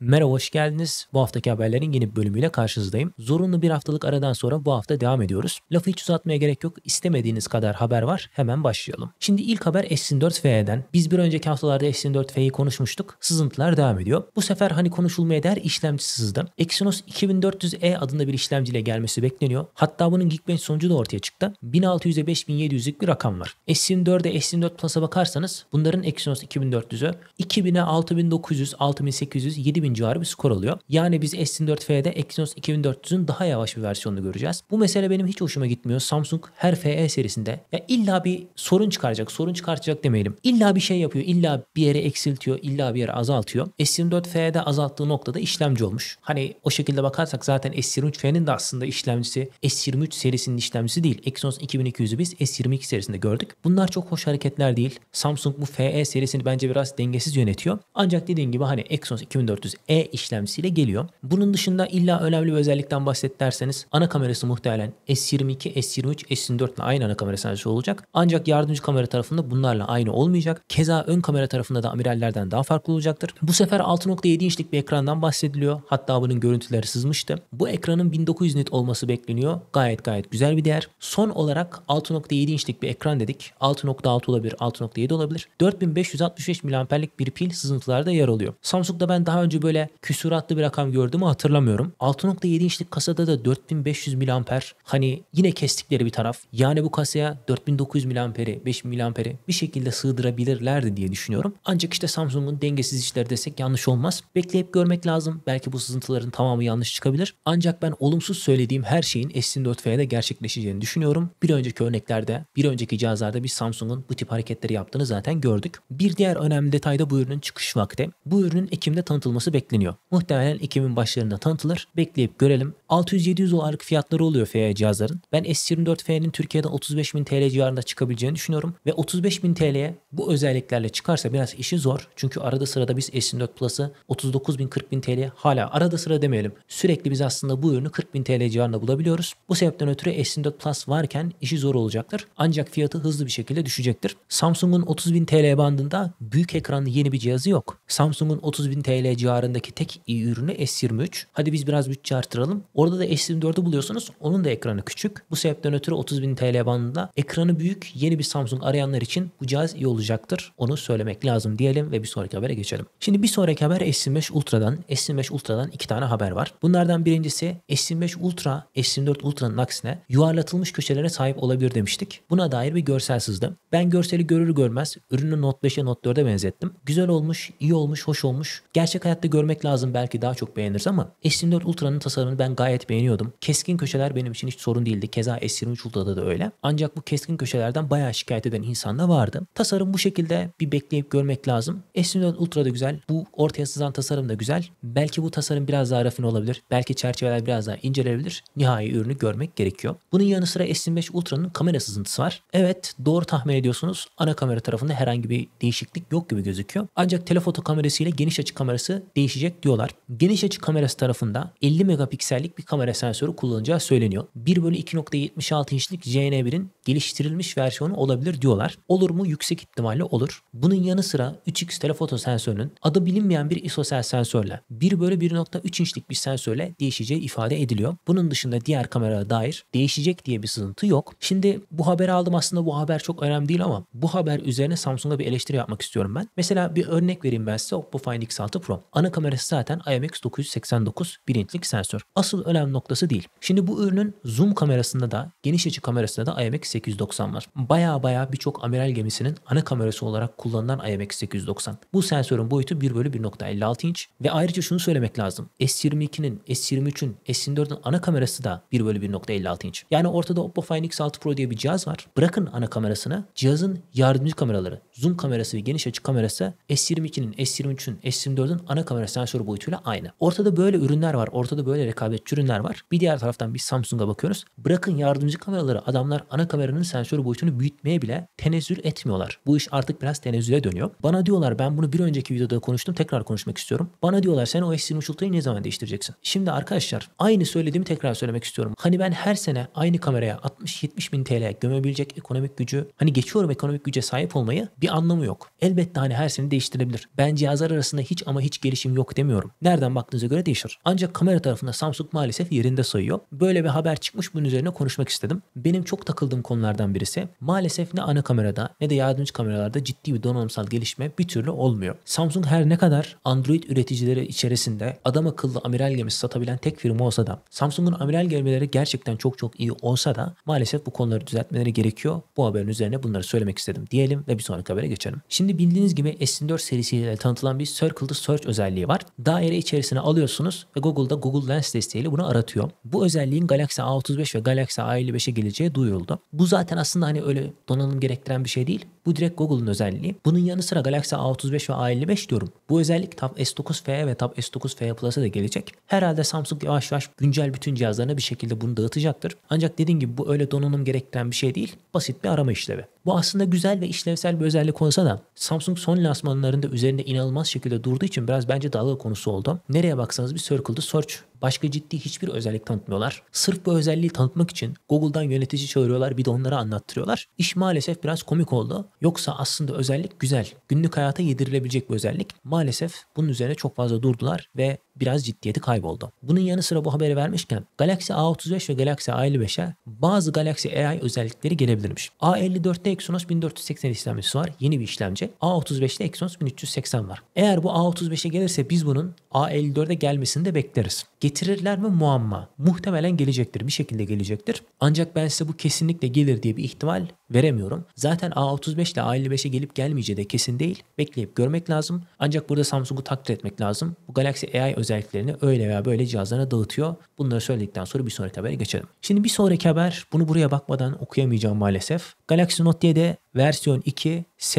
Merhaba hoş geldiniz. Bu haftaki haberlerin yeni bir bölümüyle karşınızdayım. Zorunlu bir haftalık aradan sonra bu hafta devam ediyoruz. Lafı hiç uzatmaya gerek yok. İstemediğiniz kadar haber var. Hemen başlayalım. Şimdi ilk haber s 4F'den. Biz bir önceki haftalarda s 4F'yi konuşmuştuk. Sızıntılar devam ediyor. Bu sefer hani konuşulmaya değer işlemci sızdı. Exynos 2400E adında bir işlemciyle gelmesi bekleniyor. Hatta bunun Geekbench sonucu da ortaya çıktı. 1600'e 5700'lük bir rakam var. s 4'e s 4 Plus'a bakarsanız bunların Exynos 2400'ü 2000'e 6900, 6800, 7000 2000 civarı bir skor alıyor. Yani biz S24F'de Exynos 2400'ün daha yavaş bir versiyonunu göreceğiz. Bu mesele benim hiç hoşuma gitmiyor. Samsung her FE serisinde ya illa bir sorun çıkaracak, sorun çıkartacak demeyelim. İlla bir şey yapıyor, illa bir yere eksiltiyor, illa bir yere azaltıyor. S24F'de azalttığı noktada işlemci olmuş. Hani o şekilde bakarsak zaten S23F'nin de aslında işlemcisi S23 serisinin işlemcisi değil. Exynos 2200'ü biz S22 serisinde gördük. Bunlar çok hoş hareketler değil. Samsung bu FE serisini bence biraz dengesiz yönetiyor. Ancak dediğim gibi hani Exynos 2400 e işlemcisiyle geliyor. Bunun dışında illa önemli bir özellikten bahset derseniz ana kamerası muhtemelen S22, S23, S24 ile aynı ana kamera sensörü olacak. Ancak yardımcı kamera tarafında bunlarla aynı olmayacak. Keza ön kamera tarafında da amirallerden daha farklı olacaktır. Bu sefer 6.7 inçlik bir ekrandan bahsediliyor. Hatta bunun görüntüleri sızmıştı. Bu ekranın 1900 nit olması bekleniyor. Gayet gayet güzel bir değer. Son olarak 6.7 inçlik bir ekran dedik. 6.6 olabilir, 6.7 olabilir. 4565 mAh'lik bir pil sızıntılarda yer alıyor. Samsung'da ben daha önce böyle küsuratlı bir rakam gördüğümü hatırlamıyorum. 6.7 inçlik kasada da 4500 mAh hani yine kestikleri bir taraf. Yani bu kasaya 4900 mAh'i 5 mAh'i bir şekilde sığdırabilirlerdi diye düşünüyorum. Ancak işte Samsung'un dengesiz işleri desek yanlış olmaz. Bekleyip görmek lazım. Belki bu sızıntıların tamamı yanlış çıkabilir. Ancak ben olumsuz söylediğim her şeyin S24F'de gerçekleşeceğini düşünüyorum. Bir önceki örneklerde, bir önceki cihazlarda biz Samsung'un bu tip hareketleri yaptığını zaten gördük. Bir diğer önemli detay da bu ürünün çıkış vakti. Bu ürünün Ekim'de tanıtılması bekleniyor. Muhtemelen 2000 başlarında tanıtılır. Bekleyip görelim. 600-700 dolarlık fiyatları oluyor FE cihazların. Ben S24F'nin Türkiye'de 35.000 TL civarında çıkabileceğini düşünüyorum. Ve 35.000 TL'ye bu özelliklerle çıkarsa biraz işi zor. Çünkü arada sırada biz S24 Plus'ı 39.000-40.000 TL hala arada sıra demeyelim. Sürekli biz aslında bu ürünü 40.000 TL civarında bulabiliyoruz. Bu sebepten ötürü S24 Plus varken işi zor olacaktır. Ancak fiyatı hızlı bir şekilde düşecektir. Samsung'un 30.000 TL bandında büyük ekranlı yeni bir cihazı yok. Samsung'un 30.000 TL civarı civarındaki tek iyi ürünü S23. Hadi biz biraz bütçe artıralım. Orada da S24'ü buluyorsunuz. Onun da ekranı küçük. Bu sebepten ötürü 30 bin TL bandında ekranı büyük yeni bir Samsung arayanlar için bu cihaz iyi olacaktır. Onu söylemek lazım diyelim ve bir sonraki habere geçelim. Şimdi bir sonraki haber S25 Ultra'dan. S25 Ultra'dan iki tane haber var. Bunlardan birincisi S25 Ultra, S24 Ultra'nın aksine yuvarlatılmış köşelere sahip olabilir demiştik. Buna dair bir görsel sızdı. Ben görseli görür görmez ürünü Note 5'e Note 4'e benzettim. Güzel olmuş, iyi olmuş, hoş olmuş. Gerçek hayatta görmek lazım belki daha çok beğeniriz ama S24 Ultra'nın tasarımını ben gayet beğeniyordum. Keskin köşeler benim için hiç sorun değildi. Keza S23 Ultra'da da öyle. Ancak bu keskin köşelerden bayağı şikayet eden insan da vardı. Tasarım bu şekilde bir bekleyip görmek lazım. S24 Ultra da güzel. Bu ortaya sızan tasarım da güzel. Belki bu tasarım biraz daha rafine olabilir. Belki çerçeveler biraz daha incelenebilir. Nihai ürünü görmek gerekiyor. Bunun yanı sıra S25 Ultra'nın kamera sızıntısı var. Evet doğru tahmin ediyorsunuz. Ana kamera tarafında herhangi bir değişiklik yok gibi gözüküyor. Ancak telefoto kamerası ile geniş açı kamerası değişik değişecek diyorlar. Geniş açı kamerası tarafında 50 megapiksellik bir kamera sensörü kullanacağı söyleniyor. 1 bölü 2.76 inçlik JN1'in geliştirilmiş versiyonu olabilir diyorlar. Olur mu? Yüksek ihtimalle olur. Bunun yanı sıra 3x telefoto sensörünün adı bilinmeyen bir isosel sensörle 1 bölü 1.3 inçlik bir sensörle değişeceği ifade ediliyor. Bunun dışında diğer kameraya dair değişecek diye bir sızıntı yok. Şimdi bu haberi aldım aslında bu haber çok önemli değil ama bu haber üzerine Samsung'a bir eleştiri yapmak istiyorum ben. Mesela bir örnek vereyim ben size Oppo Find X6 Pro. Ana kamerası zaten IMX989 1 intlik sensör. Asıl önemli noktası değil. Şimdi bu ürünün zoom kamerasında da geniş açı kamerasında da IMX890 var. Baya baya birçok amiral gemisinin ana kamerası olarak kullanılan IMX890. Bu sensörün boyutu 1 bölü 1.56 inç ve ayrıca şunu söylemek lazım. S22'nin, S23'ün, S24'ün ana kamerası da 1 bölü 1.56 inç. Yani ortada Oppo Find X6 Pro diye bir cihaz var. Bırakın ana kamerasını. Cihazın yardımcı kameraları, zoom kamerası ve geniş açı kamerası S22'nin, S23'ün, S24'ün ana kamerası kamera sensör boyutuyla aynı. Ortada böyle ürünler var. Ortada böyle rekabetçi ürünler var. Bir diğer taraftan biz Samsung'a bakıyoruz. Bırakın yardımcı kameraları adamlar ana kameranın sensör boyutunu büyütmeye bile tenezzül etmiyorlar. Bu iş artık biraz tenezzüle dönüyor. Bana diyorlar ben bunu bir önceki videoda konuştum tekrar konuşmak istiyorum. Bana diyorlar sen o S20 ne zaman değiştireceksin? Şimdi arkadaşlar aynı söylediğimi tekrar söylemek istiyorum. Hani ben her sene aynı kameraya 60-70 bin TL gömebilecek ekonomik gücü hani geçiyorum ekonomik güce sahip olmayı bir anlamı yok. Elbette hani her sene değiştirebilir. Ben cihazlar arasında hiç ama hiç gelişim seçim yok demiyorum. Nereden baktığınıza göre değişir. Ancak kamera tarafında Samsung maalesef yerinde sayıyor. Böyle bir haber çıkmış bunun üzerine konuşmak istedim. Benim çok takıldığım konulardan birisi maalesef ne ana kamerada ne de yardımcı kameralarda ciddi bir donanımsal gelişme bir türlü olmuyor. Samsung her ne kadar Android üreticileri içerisinde adam akıllı amiral gemisi satabilen tek firma olsa da Samsung'un amiral gemileri gerçekten çok çok iyi olsa da maalesef bu konuları düzeltmeleri gerekiyor. Bu haberin üzerine bunları söylemek istedim diyelim ve bir sonraki habere geçelim. Şimdi bildiğiniz gibi s 4 serisiyle tanıtılan bir Circle to Search özelliği özelliği var. Daire içerisine alıyorsunuz ve Google'da Google Lens desteğiyle bunu aratıyor. Bu özelliğin Galaxy A35 ve Galaxy A55'e geleceği duyuruldu. Bu zaten aslında hani öyle donanım gerektiren bir şey değil. Bu direkt Google'ın özelliği. Bunun yanı sıra Galaxy A35 ve A55 diyorum. Bu özellik Tab S9FE ve Tab S9FE Plus'a da gelecek. Herhalde Samsung yavaş yavaş güncel bütün cihazlarına bir şekilde bunu dağıtacaktır. Ancak dediğim gibi bu öyle donanım gerektiren bir şey değil. Basit bir arama işlevi. Bu aslında güzel ve işlevsel bir özellik olsa da Samsung son lansmanlarında üzerinde inanılmaz şekilde durduğu için biraz bence dalga konusu oldu. Nereye baksanız bir Circle'da Search Başka ciddi hiçbir özellik tanıtmıyorlar. Sırf bu özelliği tanıtmak için Google'dan yönetici çağırıyorlar bir de onlara anlattırıyorlar. İş maalesef biraz komik oldu. Yoksa aslında özellik güzel. Günlük hayata yedirilebilecek bir özellik. Maalesef bunun üzerine çok fazla durdular ve biraz ciddiyeti kayboldu. Bunun yanı sıra bu haberi vermişken Galaxy A35 ve Galaxy A55'e bazı Galaxy AI özellikleri gelebilirmiş. A54'te Exynos 1480 işlemcisi var. Yeni bir işlemci. A35'te Exynos 1380 var. Eğer bu A35'e gelirse biz bunun A54'e gelmesini de bekleriz. Getirirler mi muamma. Muhtemelen gelecektir. Bir şekilde gelecektir. Ancak ben size bu kesinlikle gelir diye bir ihtimal veremiyorum. Zaten A35 ile A55'e gelip gelmeyeceği de kesin değil. Bekleyip görmek lazım. Ancak burada Samsung'u takdir etmek lazım. Bu Galaxy AI özelliklerini öyle veya böyle cihazlarına dağıtıyor. Bunları söyledikten sonra bir sonraki habere geçelim. Şimdi bir sonraki haber bunu buraya bakmadan okuyamayacağım maalesef. Galaxy Note 7'de versiyon 2 SLX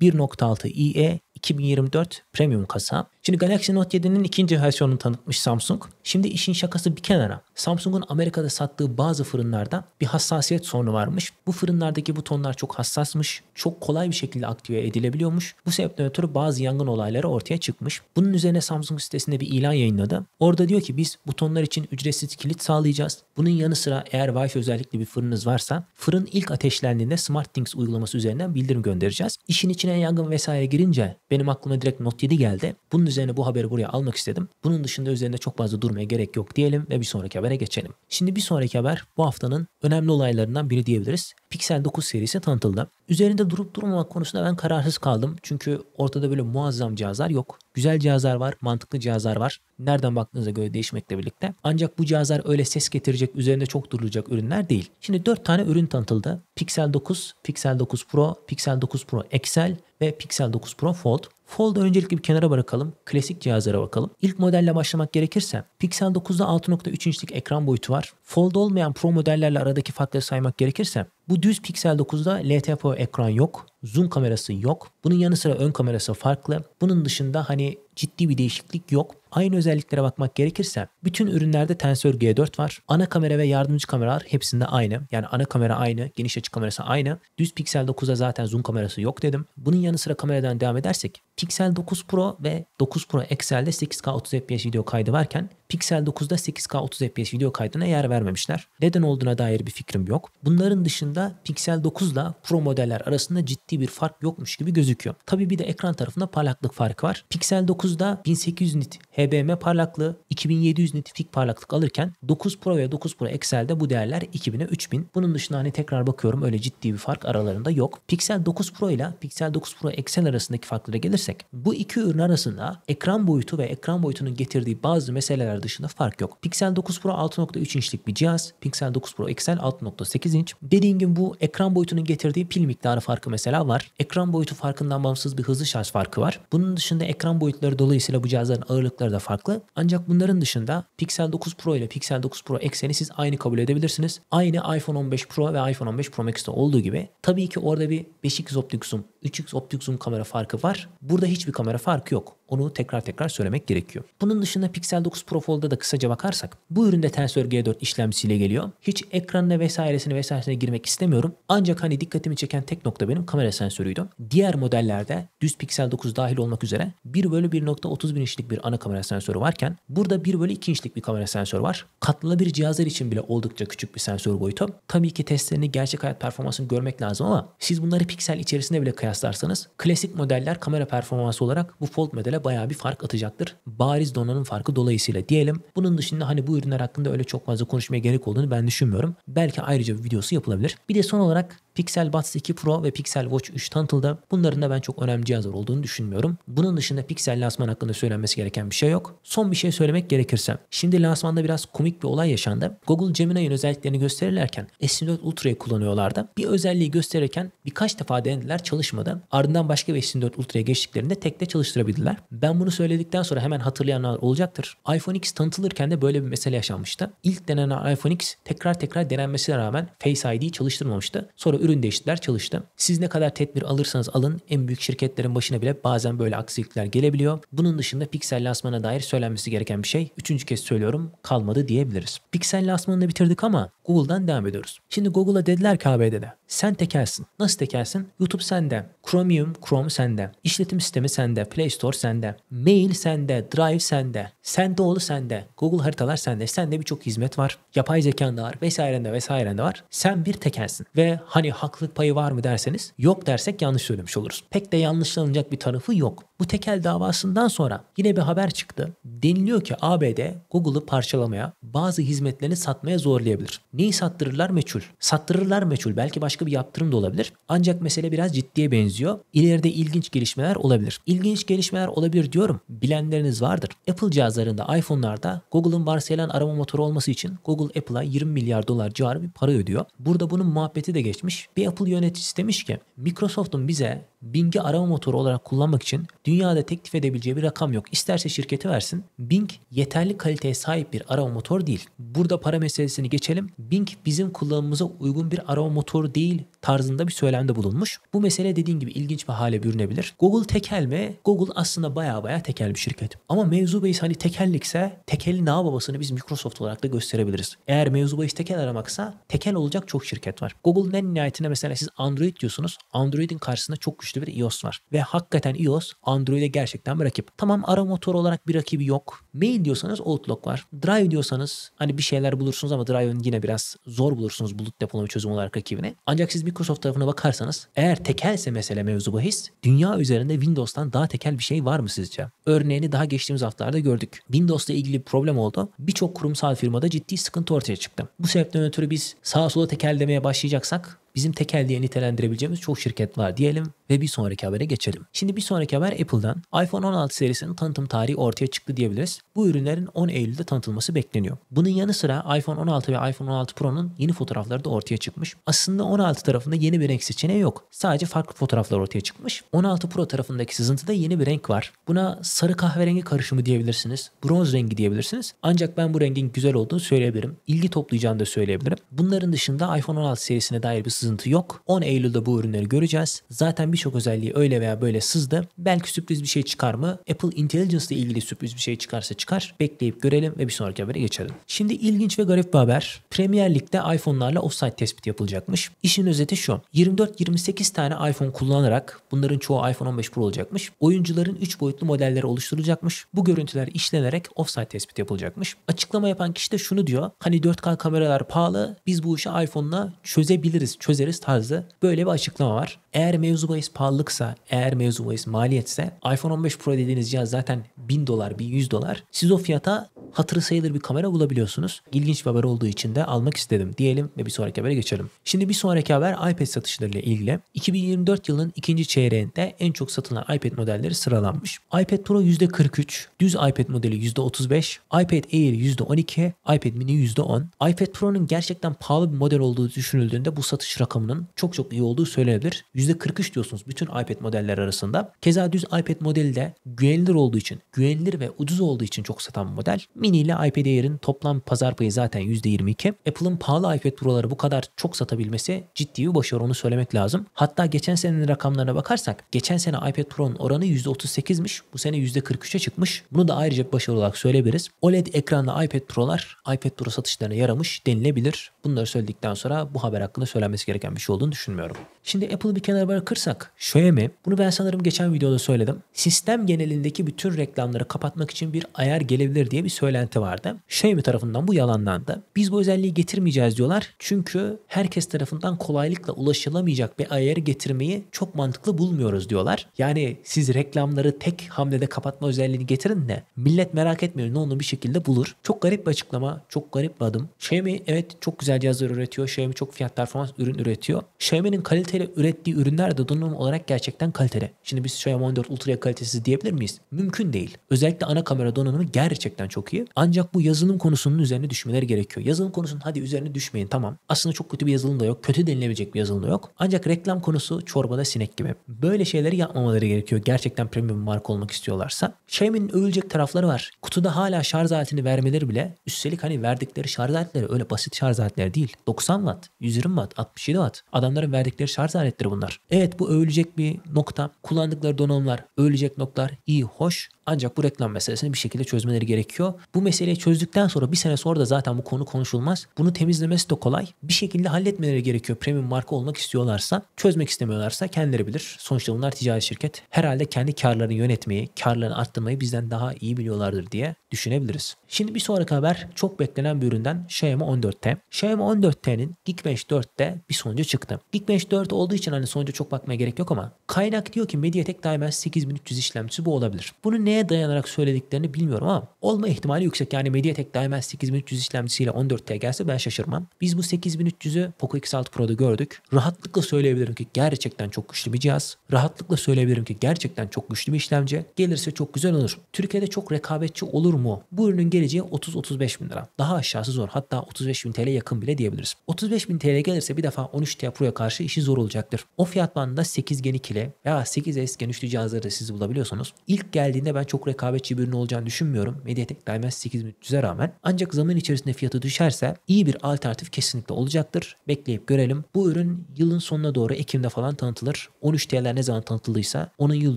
1.6 IE 2024 premium kasa Şimdi Galaxy Note 7'nin ikinci versiyonunu tanıtmış Samsung. Şimdi işin şakası bir kenara. Samsung'un Amerika'da sattığı bazı fırınlarda bir hassasiyet sorunu varmış. Bu fırınlardaki butonlar çok hassasmış, çok kolay bir şekilde aktive edilebiliyormuş. Bu sebepten ötürü bazı yangın olayları ortaya çıkmış. Bunun üzerine Samsung sitesinde bir ilan yayınladı. Orada diyor ki biz butonlar için ücretsiz kilit sağlayacağız. Bunun yanı sıra eğer Wi-Fi özellikli bir fırınız varsa fırın ilk ateşlendiğinde SmartThings uygulaması üzerinden bildirim göndereceğiz. İşin içine yangın vesaire girince benim aklıma direkt Note 7 geldi. Bunun üzerine üzerine bu haberi buraya almak istedim. Bunun dışında üzerinde çok fazla durmaya gerek yok diyelim ve bir sonraki habere geçelim. Şimdi bir sonraki haber bu haftanın önemli olaylarından biri diyebiliriz. Pixel 9 serisi tanıtıldı. Üzerinde durup durmamak konusunda ben kararsız kaldım. Çünkü ortada böyle muazzam cihazlar yok. Güzel cihazlar var, mantıklı cihazlar var. Nereden baktığınıza göre değişmekle birlikte. Ancak bu cihazlar öyle ses getirecek, üzerinde çok durulacak ürünler değil. Şimdi 4 tane ürün tanıtıldı. Pixel 9, Pixel 9 Pro, Pixel 9 Pro XL ve Pixel 9 Pro Fold. Fold'u öncelikle bir kenara bırakalım. Klasik cihazlara bakalım. İlk modelle başlamak gerekirse Pixel 9'da 6.3 inçlik ekran boyutu var. Fold olmayan Pro modellerle aradaki farkları saymak gerekirse bu düz Pixel 9'da LTPO ekran yok. Zoom kamerası yok. Bunun yanı sıra ön kamerası farklı. Bunun dışında hani ciddi bir değişiklik yok. Aynı özelliklere bakmak gerekirse bütün ürünlerde Tensor G4 var. Ana kamera ve yardımcı kameralar hepsinde aynı. Yani ana kamera aynı, geniş açı kamerası aynı. Düz Pixel 9'a zaten zoom kamerası yok dedim. Bunun yanı sıra kameradan devam edersek Pixel 9 Pro ve 9 Pro XL'de 8K 30 FPS video kaydı varken Pixel 9'da 8K 30 FPS video kaydına yer vermemişler. Neden olduğuna dair bir fikrim yok. Bunların dışında Pixel 9 ile Pro modeller arasında ciddi bir fark yokmuş gibi gözüküyor. Tabi bir de ekran tarafında parlaklık farkı var. Pixel 9'da 1800 nit HBM parlaklığı, 2700 nit pik parlaklık alırken 9 Pro ve 9 Pro XL'de bu değerler 2000'e 3000. Bunun dışında hani tekrar bakıyorum öyle ciddi bir fark aralarında yok. Pixel 9 Pro ile Pixel 9 Pro XL arasındaki farklara gelirsek bu iki ürün arasında ekran boyutu ve ekran boyutunun getirdiği bazı meseleler kameraları dışında fark yok. Pixel 9 Pro 6.3 inçlik bir cihaz. Pixel 9 Pro XL 6.8 inç. Dediğim gibi bu ekran boyutunun getirdiği pil miktarı farkı mesela var. Ekran boyutu farkından bağımsız bir hızlı şarj farkı var. Bunun dışında ekran boyutları dolayısıyla bu cihazların ağırlıkları da farklı. Ancak bunların dışında Pixel 9 Pro ile Pixel 9 Pro XL'i siz aynı kabul edebilirsiniz. Aynı iPhone 15 Pro ve iPhone 15 Pro Max'te olduğu gibi. Tabii ki orada bir 5x optik zoom 3x optik zoom kamera farkı var. Burada hiçbir kamera farkı yok. Onu tekrar tekrar söylemek gerekiyor. Bunun dışında Pixel 9 Pro Fold'a da kısaca bakarsak bu üründe Tensor G4 işlemcisiyle geliyor. Hiç ekranına vesairesine vesairesine girmek istemiyorum. Ancak hani dikkatimi çeken tek nokta benim kamera sensörüydü. Diğer modellerde düz Pixel 9 dahil olmak üzere 1 bölü 1.30 bin inçlik bir ana kamera sensörü varken burada 1 bölü 2 inçlik bir kamera sensörü var. Katlı bir cihazlar için bile oldukça küçük bir sensör boyutu. Tabii ki testlerini gerçek hayat performansını görmek lazım ama siz bunları Pixel içerisinde bile kıyaslayabilirsiniz kıyaslarsanız klasik modeller kamera performansı olarak bu fold modele bayağı bir fark atacaktır. Bariz donanım farkı dolayısıyla diyelim. Bunun dışında hani bu ürünler hakkında öyle çok fazla konuşmaya gerek olduğunu ben düşünmüyorum. Belki ayrıca bir videosu yapılabilir. Bir de son olarak Pixel Buds 2 Pro ve Pixel Watch 3 Tantle'da bunların da ben çok önemli cihazlar olduğunu düşünmüyorum. Bunun dışında Pixel lansman hakkında söylenmesi gereken bir şey yok. Son bir şey söylemek gerekirse. Şimdi lansmanda biraz komik bir olay yaşandı. Google Gemini'nin özelliklerini gösterirlerken S24 Ultra'yı kullanıyorlardı. Bir özelliği gösterirken birkaç defa denediler çalışmadı. Ardından başka bir S24 Ultra'ya geçtiklerinde tek de çalıştırabildiler. Ben bunu söyledikten sonra hemen hatırlayanlar olacaktır. iPhone X tanıtılırken de böyle bir mesele yaşanmıştı. İlk denenen iPhone X tekrar tekrar denenmesine rağmen Face ID'yi çalıştırmamıştı. Sonra Ürün değiştiler çalıştı. Siz ne kadar tedbir alırsanız alın en büyük şirketlerin başına bile bazen böyle aksilikler gelebiliyor. Bunun dışında piksel lansmana dair söylenmesi gereken bir şey. Üçüncü kez söylüyorum kalmadı diyebiliriz. Piksel lansmanını bitirdik ama Google'dan devam ediyoruz. Şimdi Google'a dediler ki ABD'de sen tekersin. Nasıl tekersin? YouTube sende. Chromium, Chrome sende. işletim sistemi sende. Play Store sende. Mail sende. Drive sende. Sende oğlu sende. Google haritalar sende. Sende birçok hizmet var. Yapay zekan da var. Vesairende vesairende var. Sen bir tekersin. Ve hani haklılık payı var mı derseniz yok dersek yanlış söylemiş oluruz. Pek de yanlışlanacak bir tarafı yok. Bu tekel davasından sonra yine bir haber çıktı. Deniliyor ki ABD Google'ı parçalamaya, bazı hizmetlerini satmaya zorlayabilir. Neyi sattırırlar meçhul? Sattırırlar meçhul. Belki başka bir yaptırım da olabilir. Ancak mesele biraz ciddiye benziyor. İleride ilginç gelişmeler olabilir. İlginç gelişmeler olabilir diyorum. Bilenleriniz vardır. Apple cihazlarında, iPhone'larda Google'ın varsayılan arama motoru olması için Google Apple'a 20 milyar dolar civarı bir para ödüyor. Burada bunun muhabbeti de geçmiş. Bir Apple yöneticisi demiş ki Microsoft'un bize Bing'i arama motoru olarak kullanmak için dünyada teklif edebileceği bir rakam yok. İsterse şirketi versin. Bing yeterli kaliteye sahip bir arama motoru değil. Burada para meselesini geçelim. Bing bizim kullanımımıza uygun bir arama motoru değil tarzında bir söylemde bulunmuş. Bu mesele dediğin gibi ilginç bir hale bürünebilir. Google tekel mi? Google aslında baya baya tekel bir şirket. Ama mevzu bahis hani tekellikse tekelin ağ babasını biz Microsoft olarak da gösterebiliriz. Eğer mevzu bahis tekel aramaksa tekel olacak çok şirket var. Google'ın en nihayetinde mesela siz Android diyorsunuz. Android'in karşısında çok güçlü bir iOS var. Ve hakikaten iOS Android'e gerçekten bir rakip. Tamam ara motoru olarak bir rakibi yok. Mail diyorsanız Outlook var. Drive diyorsanız hani bir şeyler bulursunuz ama Drive'ın yine biraz zor bulursunuz bulut depolama çözümü olarak rakibini. Ancak siz Microsoft tarafına bakarsanız eğer tekelse mesele mevzu bahis dünya üzerinde Windows'tan daha tekel bir şey var mı sizce? Örneğini daha geçtiğimiz haftalarda gördük. Windows'la ilgili bir problem oldu. Birçok kurumsal firmada ciddi sıkıntı ortaya çıktı. Bu sebepten ötürü biz sağa sola tekel demeye başlayacaksak bizim tekel diye nitelendirebileceğimiz çok şirket var diyelim ve bir sonraki habere geçelim. Şimdi bir sonraki haber Apple'dan iPhone 16 serisinin tanıtım tarihi ortaya çıktı diyebiliriz. Bu ürünlerin 10 Eylül'de tanıtılması bekleniyor. Bunun yanı sıra iPhone 16 ve iPhone 16 Pro'nun yeni fotoğrafları da ortaya çıkmış. Aslında 16 tarafında yeni bir renk seçeneği yok. Sadece farklı fotoğraflar ortaya çıkmış. 16 Pro tarafındaki sızıntıda yeni bir renk var. Buna sarı kahverengi karışımı diyebilirsiniz. Bronz rengi diyebilirsiniz. Ancak ben bu rengin güzel olduğunu söyleyebilirim. İlgi toplayacağını da söyleyebilirim. Bunların dışında iPhone 16 serisine dair bir sızıntı yok. 10 Eylül'de bu ürünleri göreceğiz. Zaten birçok özelliği öyle veya böyle sızdı. Belki sürpriz bir şey çıkar mı? Apple Intelligence ile ilgili sürpriz bir şey çıkarsa çıkar. Bekleyip görelim ve bir sonraki habere geçelim. Şimdi ilginç ve garip bir haber. Premier Lig'de iPhone'larla offside tespit yapılacakmış. İşin özeti şu. 24-28 tane iPhone kullanarak bunların çoğu iPhone 15 Pro olacakmış. Oyuncuların 3 boyutlu modelleri oluşturulacakmış. Bu görüntüler işlenerek offside tespit yapılacakmış. Açıklama yapan kişi de şunu diyor. Hani 4K kameralar pahalı. Biz bu işi iPhone'la çözebiliriz çözeriz tarzı böyle bir açıklama var. Eğer mevzu bahis pahalılıksa, eğer mevzu bahis maliyetse iPhone 15 Pro dediğiniz cihaz zaten 1000 dolar, 1100 dolar. Siz o fiyata hatırı sayılır bir kamera bulabiliyorsunuz. İlginç bir haber olduğu için de almak istedim diyelim ve bir sonraki habere geçelim. Şimdi bir sonraki haber iPad satışlarıyla ilgili. 2024 yılının ikinci çeyreğinde en çok satılan iPad modelleri sıralanmış. iPad Pro %43, düz iPad modeli %35, iPad Air %12, iPad Mini %10. iPad Pro'nun gerçekten pahalı bir model olduğu düşünüldüğünde bu satış rakamının çok çok iyi olduğu söylenebilir. %43 diyorsunuz bütün iPad modeller arasında. Keza düz iPad modeli de güvenilir olduğu için, güvenilir ve ucuz olduğu için çok satan bir model. Mini ile iPad Air'in toplam pazar payı zaten %22. Apple'ın pahalı iPad Pro'ları bu kadar çok satabilmesi ciddi bir başarı onu söylemek lazım. Hatta geçen senenin rakamlarına bakarsak geçen sene iPad Pro'nun oranı %38'miş. Bu sene %43'e çıkmış. Bunu da ayrıca bir başarı olarak söyleyebiliriz. OLED ekranlı iPad Pro'lar iPad Pro satışlarına yaramış denilebilir. Bunları söyledikten sonra bu haber hakkında söylenmesi gereken bir şey olduğunu düşünmüyorum. Şimdi Apple'ı bir kenara bırakırsak Xiaomi bunu ben sanırım geçen videoda söyledim. Sistem genelindeki bütün reklamları kapatmak için bir ayar gelebilir diye bir söylenti vardı. Xiaomi tarafından bu yalanlandı. Biz bu özelliği getirmeyeceğiz diyorlar. Çünkü herkes tarafından kolaylıkla ulaşılamayacak bir ayarı getirmeyi çok mantıklı bulmuyoruz diyorlar. Yani siz reklamları tek hamlede kapatma özelliğini getirin de millet merak etmiyor ne onu bir şekilde bulur. Çok garip bir açıklama, çok garip bir adım. Xiaomi evet çok güzel cihazlar üretiyor. Xiaomi çok fiyat performans ürün ürün üretiyor. Xiaomi'nin kaliteli ürettiği ürünler de donanım olarak gerçekten kaliteli. Şimdi biz Xiaomi 14 Ultra'ya kalitesiz diyebilir miyiz? Mümkün değil. Özellikle ana kamera donanımı gerçekten çok iyi. Ancak bu yazılım konusunun üzerine düşmeleri gerekiyor. Yazılım konusunun hadi üzerine düşmeyin tamam. Aslında çok kötü bir yazılım da yok. Kötü denilebilecek bir yazılım da yok. Ancak reklam konusu çorbada sinek gibi. Böyle şeyleri yapmamaları gerekiyor. Gerçekten premium marka olmak istiyorlarsa. Xiaomi'nin övülecek tarafları var. Kutuda hala şarj aletini vermeleri bile üstelik hani verdikleri şarj aletleri öyle basit şarj aletleri değil. 90 watt, 120 watt, 60 teçhizat, adamların verdikleri şarj aletleri bunlar. Evet bu övülecek bir nokta. Kullandıkları donanımlar, övülecek noktalar iyi, hoş ancak bu reklam meselesini bir şekilde çözmeleri gerekiyor. Bu meseleyi çözdükten sonra bir sene sonra da zaten bu konu konuşulmaz. Bunu temizlemesi de kolay. Bir şekilde halletmeleri gerekiyor. Premium marka olmak istiyorlarsa, çözmek istemiyorlarsa kendileri bilir. Sonuçta bunlar ticari şirket. Herhalde kendi karlarını yönetmeyi, karlarını arttırmayı bizden daha iyi biliyorlardır diye düşünebiliriz. Şimdi bir sonraki haber çok beklenen bir üründen Xiaomi 14T. Xiaomi 14T'nin Geekbench 4'te bir sonucu çıktı. İlk 5 4 olduğu için hani sonuca çok bakmaya gerek yok ama kaynak diyor ki Mediatek Dimensity 8300 işlemcisi bu olabilir. Bunu neye dayanarak söylediklerini bilmiyorum ama olma ihtimali yüksek. Yani Mediatek Dimensity 8300 işlemcisiyle 14T gelse ben şaşırmam. Biz bu 8300'ü Poco X6 Pro'da gördük. Rahatlıkla söyleyebilirim ki gerçekten çok güçlü bir cihaz. Rahatlıkla söyleyebilirim ki gerçekten çok güçlü bir işlemci. Gelirse çok güzel olur. Türkiye'de çok rekabetçi olur mu? Bu ürünün geleceği 30-35 bin lira. Daha aşağısı zor. Hatta 35 bin TL yakın bile diyebiliriz. 35 bin TL gelirse bir defa 13T Pro'ya karşı işi zor olacaktır. O fiyat bandında 8 Gen 2 ile veya 8S Gen 3'lü cihazları da siz bulabiliyorsunuz. İlk geldiğinde ben çok rekabetçi bir ürün olacağını düşünmüyorum. Mediatek Dimensity 8300'e rağmen. Ancak zaman içerisinde fiyatı düşerse iyi bir alternatif kesinlikle olacaktır. Bekleyip görelim. Bu ürün yılın sonuna doğru Ekim'de falan tanıtılır. 13T'ler ne zaman tanıtıldıysa onun yıl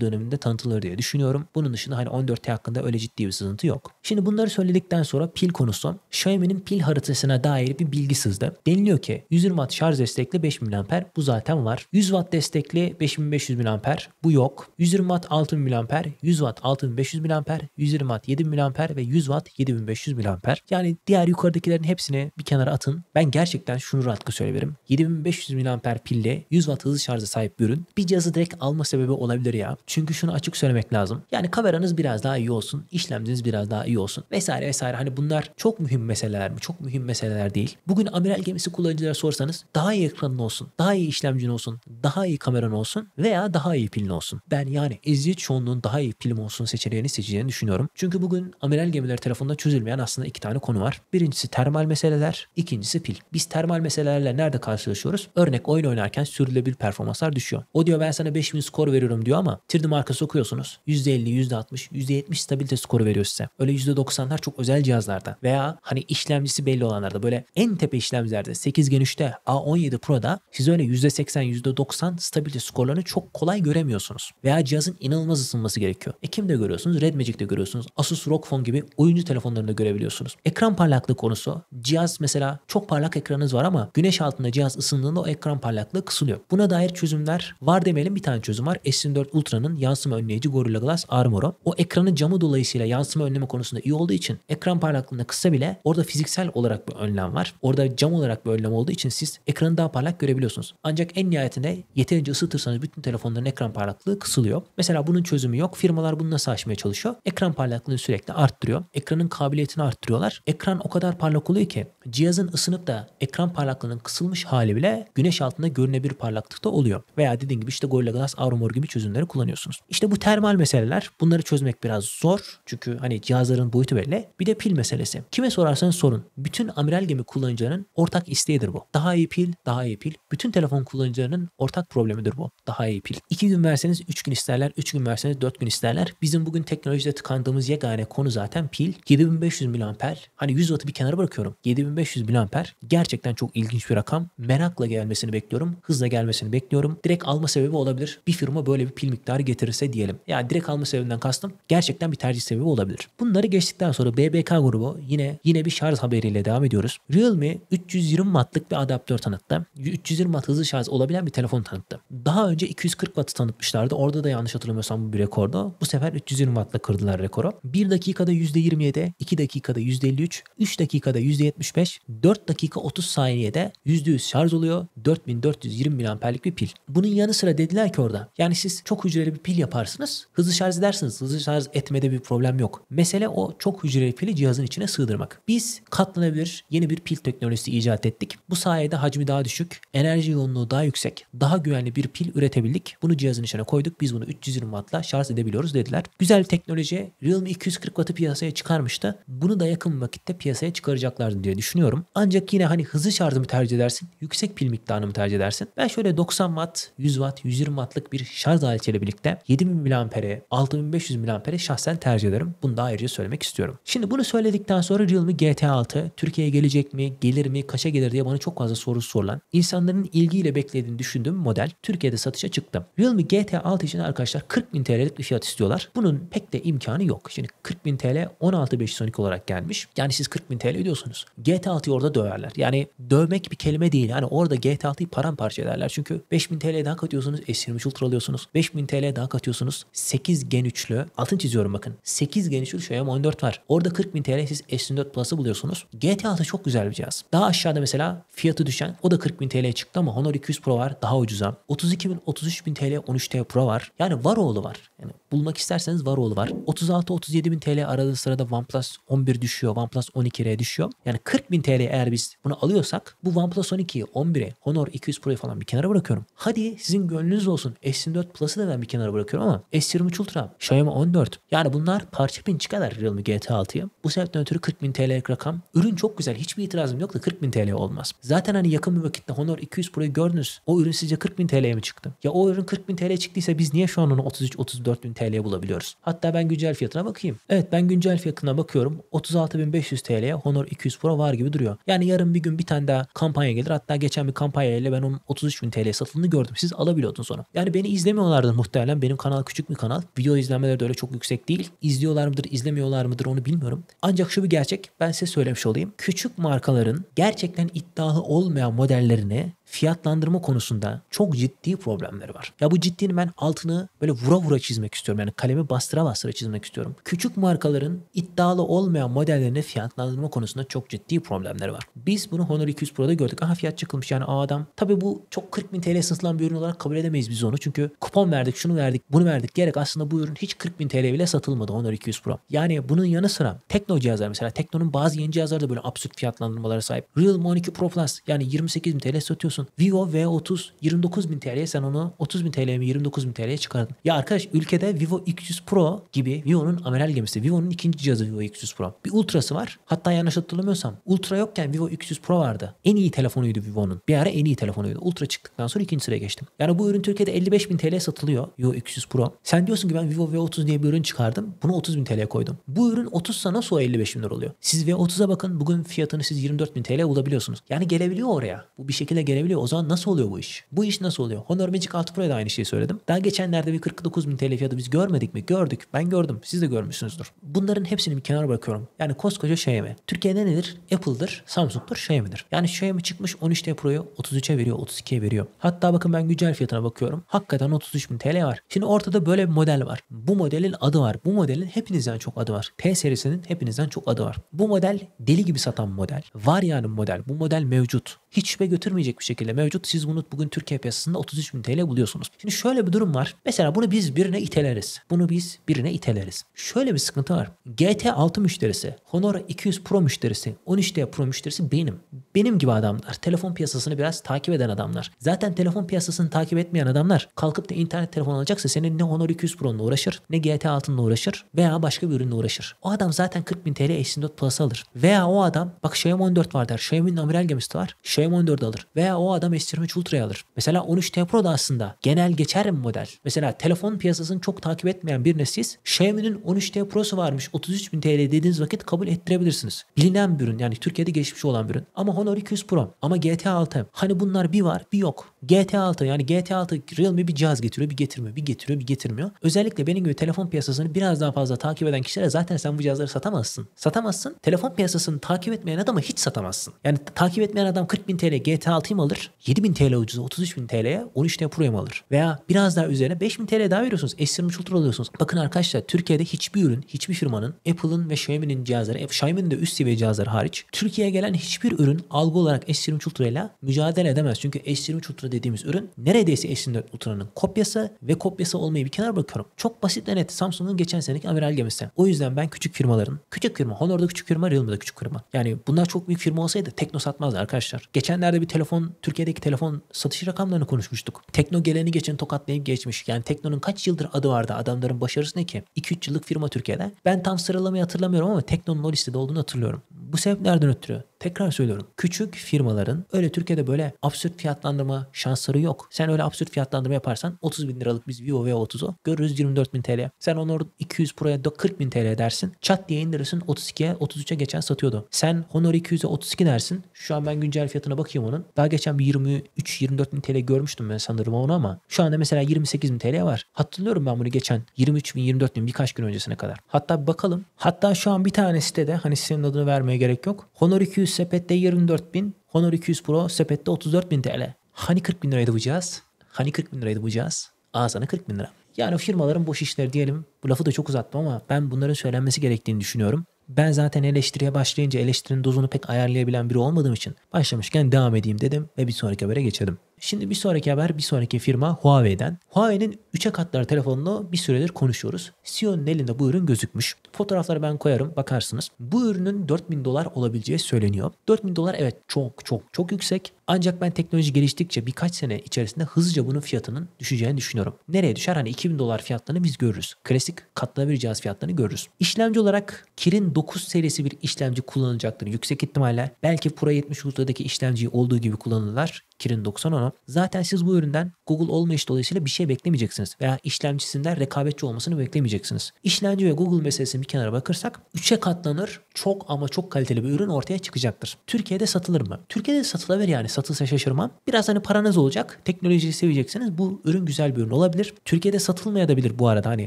dönümünde tanıtılır diye düşünüyorum. Bunun dışında hani 14T hakkında öyle ciddi bir sızıntı yok. Şimdi bunları söyledikten sonra pil konusu. Xiaomi'nin pil haritasına dair bir bilgi sızdı. Deniliyor ki 120 watt şarj desteği destekli 5000 mAh bu zaten var. 100 Watt destekli 5500 mAh bu yok. 120 Watt 6000 mAh, 100 Watt 6500 mAh, 120 Watt 7000 mAh ve 100 Watt 7500 mAh. Yani diğer yukarıdakilerin hepsini bir kenara atın. Ben gerçekten şunu rahatlıkla söyleyebilirim. 7500 mAh pille 100 Watt hızlı şarja sahip bir ürün. Bir cihazı direkt alma sebebi olabilir ya. Çünkü şunu açık söylemek lazım. Yani kameranız biraz daha iyi olsun, işlemciniz biraz daha iyi olsun vesaire vesaire. Hani bunlar çok mühim meseleler mi? Çok mühim meseleler değil. Bugün amiral gemisi kullanıcılara sorsanız daha iyi iyi ekranın olsun, daha iyi işlemcin olsun, daha iyi kameran olsun veya daha iyi pilin olsun. Ben yani izleyici çoğunluğun daha iyi pilim olsun seçeneğini seçeceğini düşünüyorum. Çünkü bugün amiral gemiler tarafında çözülmeyen aslında iki tane konu var. Birincisi termal meseleler, ikincisi pil. Biz termal meselelerle nerede karşılaşıyoruz? Örnek oyun oynarken sürülebilir performanslar düşüyor. O diyor ben sana 5000 skor veriyorum diyor ama 3D marka sokuyorsunuz. %50, %60, %70 stabilite skoru veriyor size. Öyle %90'lar çok özel cihazlarda veya hani işlemcisi belli olanlarda böyle en tepe işlemcilerde 8 gen 3'te A17 Created Pro'da siz öyle %80, %90 stability skorlarını çok kolay göremiyorsunuz. Veya cihazın inanılmaz ısınması gerekiyor. Ekim'de görüyorsunuz, Red Magic'te görüyorsunuz, Asus ROG Phone gibi oyuncu telefonlarında görebiliyorsunuz. Ekran parlaklığı konusu. Cihaz mesela çok parlak ekranınız var ama güneş altında cihaz ısındığında o ekran parlaklığı kısılıyor. Buna dair çözümler var demeyelim bir tane çözüm var. S24 Ultra'nın yansıma önleyici Gorilla Glass Armor'u. O ekranın camı dolayısıyla yansıma önleme konusunda iyi olduğu için ekran parlaklığını kısa bile orada fiziksel olarak bir önlem var. Orada cam olarak bir önlem olduğu için siz ekranı daha parlak görebiliyorsunuz. Ancak en nihayetinde yeterince ısıtırsanız bütün telefonların ekran parlaklığı kısılıyor. Mesela bunun çözümü yok. Firmalar bunu nasıl aşmaya çalışıyor? Ekran parlaklığını sürekli arttırıyor. Ekranın kabiliyetini arttırıyorlar. Ekran o kadar parlak oluyor ki cihazın ısınıp da ekran parlaklığının kısılmış hali bile güneş altında görünebilir parlaklıkta oluyor. Veya dediğim gibi işte Gorilla Glass, Armor gibi çözümleri kullanıyorsunuz. İşte bu termal meseleler bunları çözmek biraz zor. Çünkü hani cihazların boyutu belli. Bir de pil meselesi. Kime sorarsanız sorun. Bütün amiral gemi kullanıcılarının ortak isteğidir bu. Daha iyi pil, daha daha iyi pil. Bütün telefon kullanıcılarının ortak problemidir bu. Daha iyi pil. 2 gün verseniz 3 gün isterler, 3 gün verseniz 4 gün isterler. Bizim bugün teknolojide tıkandığımız yegane konu zaten pil. 7500 mAh. Hani 100 wattı bir kenara bırakıyorum. 7500 mAh gerçekten çok ilginç bir rakam. Merakla gelmesini bekliyorum. Hızla gelmesini bekliyorum. Direkt alma sebebi olabilir. Bir firma böyle bir pil miktarı getirirse diyelim. Yani direkt alma sebebinden kastım gerçekten bir tercih sebebi olabilir. Bunları geçtikten sonra BBK grubu yine yine bir şarj haberiyle devam ediyoruz. Realme 320 wattlık bir adaptör tanıttı dönem 320 Watt hızlı şarj olabilen bir telefon tanıttı. Daha önce 240 Watt'ı tanıtmışlardı. Orada da yanlış hatırlamıyorsam bu bir rekordu. Bu sefer 320 Watt'la kırdılar rekoru. 1 dakikada %27, 2 dakikada %53, 3 dakikada %75, 4 dakika 30 saniyede %100 şarj oluyor. 4420 mAh'lik bir pil. Bunun yanı sıra dediler ki orada yani siz çok hücreli bir pil yaparsınız. Hızlı şarj edersiniz. Hızlı şarj etmede bir problem yok. Mesele o çok hücreli pili cihazın içine sığdırmak. Biz katlanabilir yeni bir pil teknolojisi icat ettik. Bu sayede hacmi daha düşük düşük, enerji yoğunluğu daha yüksek, daha güvenli bir pil üretebildik. Bunu cihazın içine koyduk. Biz bunu 320 wattla şarj edebiliyoruz dediler. Güzel teknoloji. Realme 240 wattı piyasaya çıkarmıştı. Bunu da yakın vakitte piyasaya çıkaracaklardı diye düşünüyorum. Ancak yine hani hızlı şarjı mı tercih edersin? Yüksek pil miktarını mı tercih edersin? Ben şöyle 90 watt, 100 watt, 120 wattlık bir şarj aletiyle birlikte 7000 mAh'e, 6500 mAh'e şahsen tercih ederim. Bunu da ayrıca söylemek istiyorum. Şimdi bunu söyledikten sonra Realme GT 6 Türkiye'ye gelecek mi, gelir mi, kaça gelir diye bana çok fazla soru sorulan insanların ilgiyle beklediğini düşündüğüm model Türkiye'de satışa çıktı. Realme GT 6 için arkadaşlar 40 bin TL'lik bir fiyat istiyorlar. Bunun pek de imkanı yok. Şimdi 40 bin TL 165 16512 olarak gelmiş. Yani siz 40 bin TL ödüyorsunuz. GT 6'yı orada döverler. Yani dövmek bir kelime değil. Yani orada GT 6'yı paramparça ederler. Çünkü 5 bin TL daha katıyorsunuz. S23 Ultra alıyorsunuz. 5 bin TL daha katıyorsunuz. 8 Gen 3'lü. Altın çiziyorum bakın. 8 Gen 3'lü Xiaomi 14 var. Orada 40 bin TL siz S24 Plus'ı buluyorsunuz. GT 6 çok güzel bir cihaz. Daha aşağıda mesela fiyatı düşen o da 40 bin TL çıktı ama Honor 200 Pro var daha ucuza. 33 bin TL 13T Pro var. Yani Varoğlu var. Yani bulmak isterseniz Varoğlu var. 36 37 bin TL aradığı sırada OnePlus 11 düşüyor. OnePlus 12R düşüyor. Yani 40 bin TL eğer biz bunu alıyorsak bu OnePlus 12'yi 11'i Honor 200 Pro'yu falan bir kenara bırakıyorum. Hadi sizin gönlünüz olsun. S24 Plus'ı da ben bir kenara bırakıyorum ama S23 Ultra, Xiaomi 14. Yani bunlar parça pinçi kadar Realme GT 6'yı. Bu sebepten ötürü 40 bin TL rakam. Ürün çok güzel. Hiçbir itirazım yok da bin TL olmaz. Zaten hani yakın bir vakitte Honor 200 Pro'yu gördünüz. O ürün sizce 40 bin TL'ye mi çıktı? Ya o ürün 40 bin TL çıktıysa biz niye şu an onu 33-34 bin TL'ye bulabiliyoruz? Hatta ben güncel fiyatına bakayım. Evet ben güncel fiyatına bakıyorum. 36.500 TL'ye Honor 200 Pro var gibi duruyor. Yani yarın bir gün bir tane daha kampanya gelir. Hatta geçen bir kampanya ile ben onun 33 bin TL satıldığını gördüm. Siz alabiliyordunuz onu. Yani beni izlemiyorlardı muhtemelen. Benim kanal küçük bir kanal. Video izlenmeleri de öyle çok yüksek değil. İzliyorlar mıdır, izlemiyorlar mıdır onu bilmiyorum. Ancak şu bir gerçek ben size söylemiş olayım. Küçük markaların gerçekten iddialı olmayan model değerlerini fiyatlandırma konusunda çok ciddi problemleri var. Ya bu ciddinin ben altını böyle vura vura çizmek istiyorum. Yani kalemi bastıra bastıra çizmek istiyorum. Küçük markaların iddialı olmayan modellerine fiyatlandırma konusunda çok ciddi problemleri var. Biz bunu Honor 200 Pro'da gördük. Aha fiyat çıkılmış yani aa adam. Tabii bu çok 40 bin TL satılan bir ürün olarak kabul edemeyiz biz onu. Çünkü kupon verdik, şunu verdik, bunu verdik. Gerek aslında bu ürün hiç 40 bin TL bile satılmadı Honor 200 Pro. Yani bunun yanı sıra Tekno cihazlar mesela. Tekno'nun bazı yeni cihazları da böyle absürt fiyatlandırmalara sahip. Realme 12 Pro Plus yani 28 bin TL satıyorsun alıyorsun. Vivo V30 29 bin TL'ye sen onu 30 bin TL'ye mi 29 bin TL'ye çıkardın. Ya arkadaş ülkede Vivo X100 Pro gibi Vivo'nun amiral gemisi. Vivo'nun ikinci cihazı Vivo X100 Pro. Bir ultrası var. Hatta yanlış hatırlamıyorsam ultra yokken Vivo X100 Pro vardı. En iyi telefonuydu Vivo'nun. Bir ara en iyi telefonuydu. Ultra çıktıktan sonra ikinci sıraya geçtim. Yani bu ürün Türkiye'de 55 bin TL satılıyor. Vivo X100 Pro. Sen diyorsun ki ben Vivo V30 diye bir ürün çıkardım. Bunu 30 bin TL'ye koydum. Bu ürün 30 sana o 55 bin lira oluyor. Siz V30'a bakın. Bugün fiyatını siz 24 bin TL bulabiliyorsunuz. Yani gelebiliyor oraya. Bu bir şekilde gelebiliyor düşünebiliyor. O zaman nasıl oluyor bu iş? Bu iş nasıl oluyor? Honor Magic 6 Pro'ya da aynı şeyi söyledim. Daha geçenlerde bir 49 bin TL fiyatı biz görmedik mi? Gördük. Ben gördüm. Siz de görmüşsünüzdür. Bunların hepsini bir kenara bırakıyorum. Yani koskoca Xiaomi. Türkiye'de nedir? Apple'dır, Samsung'dur, Xiaomi'dir. Yani Xiaomi çıkmış 13T Pro'yu 33'e veriyor, 32'ye veriyor. Hatta bakın ben güncel fiyatına bakıyorum. Hakikaten 33 bin TL var. Şimdi ortada böyle bir model var. Bu modelin adı var. Bu modelin hepinizden çok adı var. P serisinin hepinizden çok adı var. Bu model deli gibi satan model. Var yani model. Bu model mevcut hiçbe götürmeyecek bir şekilde mevcut. Siz bunu bugün Türkiye piyasasında 33 bin TL buluyorsunuz. Şimdi şöyle bir durum var. Mesela bunu biz birine iteleriz. Bunu biz birine iteleriz. Şöyle bir sıkıntı var. GT 6 müşterisi, Honor 200 Pro müşterisi, 13D Pro müşterisi benim. Benim gibi adamlar. Telefon piyasasını biraz takip eden adamlar. Zaten telefon piyasasını takip etmeyen adamlar kalkıp da internet telefon alacaksa senin ne Honor 200 Pro'nunla uğraşır, ne GT 6'nla uğraşır veya başka bir ürünle uğraşır. O adam zaten 40 bin TL H24 Plus alır. Veya o adam bak Xiaomi 14 var der. Xiaomi'nin amiral gemisi var. Xiaomi TM14 alır veya o adam S23 Ultra'yı alır. Mesela 13T Pro da aslında genel geçer bir model. Mesela telefon piyasasını çok takip etmeyen birine siz Xiaomi'nin 13T Pro'su varmış 33.000 TL dediğiniz vakit kabul ettirebilirsiniz. Bilinen bir ürün yani Türkiye'de geçmiş olan bir ürün. Ama Honor 200 Pro ama GT 6 hani bunlar bir var bir yok gt 6 yani gt 6 Realme bir cihaz getiriyor bir getirmiyor bir getiriyor bir getirmiyor. Özellikle benim gibi telefon piyasasını biraz daha fazla takip eden kişilere zaten sen bu cihazları satamazsın. Satamazsın. Telefon piyasasını takip etmeyen adamı hiç satamazsın. Yani takip etmeyen adam 40 bin TL gt 6'yı mı alır? 7 bin TL ucuza 33 bin TL'ye 13 TL Pro'yu mu alır? Veya biraz daha üzerine 5 bin TL daha veriyorsunuz. S23 Ultra alıyorsunuz. Bakın arkadaşlar Türkiye'de hiçbir ürün, hiçbir firmanın Apple'ın ve Xiaomi'nin cihazları, Xiaomi'nin de üst seviye cihazları hariç Türkiye'ye gelen hiçbir ürün algı olarak S23 Ultra ile mücadele edemez. Çünkü S23 Ultra dediğimiz ürün neredeyse S24 Ultra'nın kopyası ve kopyası olmayı bir kenara bırakıyorum. Çok basit ve net Samsung'un geçen seneki amiral gemisi. O yüzden ben küçük firmaların, küçük firma Honor'da küçük firma, Realme'da küçük firma. Yani bunlar çok büyük firma olsaydı Tekno satmazdı arkadaşlar. Geçenlerde bir telefon, Türkiye'deki telefon satış rakamlarını konuşmuştuk. Tekno geleni geçen tokatlayıp geçmiş. Yani Tekno'nun kaç yıldır adı vardı adamların başarısı ne ki? 2-3 yıllık firma Türkiye'de. Ben tam sıralamayı hatırlamıyorum ama Tekno'nun o listede olduğunu hatırlıyorum. Bu sebep nereden ötürü Tekrar söylüyorum. Küçük firmaların öyle Türkiye'de böyle absürt fiyatlandırma şansları yok. Sen öyle absürt fiyatlandırma yaparsan 30 bin liralık biz Vivo V30'u görürüz 24 bin TL. Sen onu 200 Pro'ya 40 bin TL dersin. Çat diye indirirsin 32'ye 33'e geçen satıyordu. Sen Honor 200'e 32 dersin. Şu an ben güncel fiyatına bakayım onun. Daha geçen bir 23-24 bin TL görmüştüm ben sanırım onu ama şu anda mesela 28 bin TL var. Hatırlıyorum ben bunu geçen 23 bin 24 bin birkaç gün öncesine kadar. Hatta bakalım. Hatta şu an bir tane sitede hani senin adını vermeye gerek yok. Honor 200 200 sepette 24 bin, Honor 200 Pro sepette 34 bin TL. Hani 40 bin liraydı bu cihaz? Hani 40 bin liraydı bu cihaz? Aa 40 bin lira. Yani firmaların boş işleri diyelim. Bu lafı da çok uzattım ama ben bunların söylenmesi gerektiğini düşünüyorum. Ben zaten eleştiriye başlayınca eleştirinin dozunu pek ayarlayabilen biri olmadığım için başlamışken devam edeyim dedim ve bir sonraki habere geçelim. Şimdi bir sonraki haber bir sonraki firma Huawei'den. Huawei'nin 3'e katları telefonunu bir süredir konuşuyoruz. CEO'nun elinde bu ürün gözükmüş. Fotoğrafları ben koyarım bakarsınız. Bu ürünün 4000 dolar olabileceği söyleniyor. 4000 dolar evet çok çok çok yüksek ancak ben teknoloji geliştikçe birkaç sene içerisinde hızlıca bunun fiyatının düşeceğini düşünüyorum. Nereye düşer? Hani 2000 dolar fiyatlarını biz görürüz. Klasik katlanabilir cihaz fiyatlarını görürüz. İşlemci olarak Kirin 9 serisi bir işlemci kullanılacaktır yüksek ihtimalle. Belki Pro 70 Ultra'daki işlemciyi olduğu gibi kullanırlar. Kirin 90 ona. Zaten siz bu üründen Google olmayış dolayısıyla bir şey beklemeyeceksiniz veya işlemcisinden rekabetçi olmasını beklemeyeceksiniz. İşlemci ve Google meselesini bir kenara bakırsak 3'e katlanır çok ama çok kaliteli bir ürün ortaya çıkacaktır. Türkiye'de satılır mı? Türkiye'de satılabilir yani satılsa şaşırmam. Biraz hani paranız olacak. Teknolojiyi seveceksiniz, bu ürün güzel bir ürün olabilir. Türkiye'de satılmayabilir bu arada hani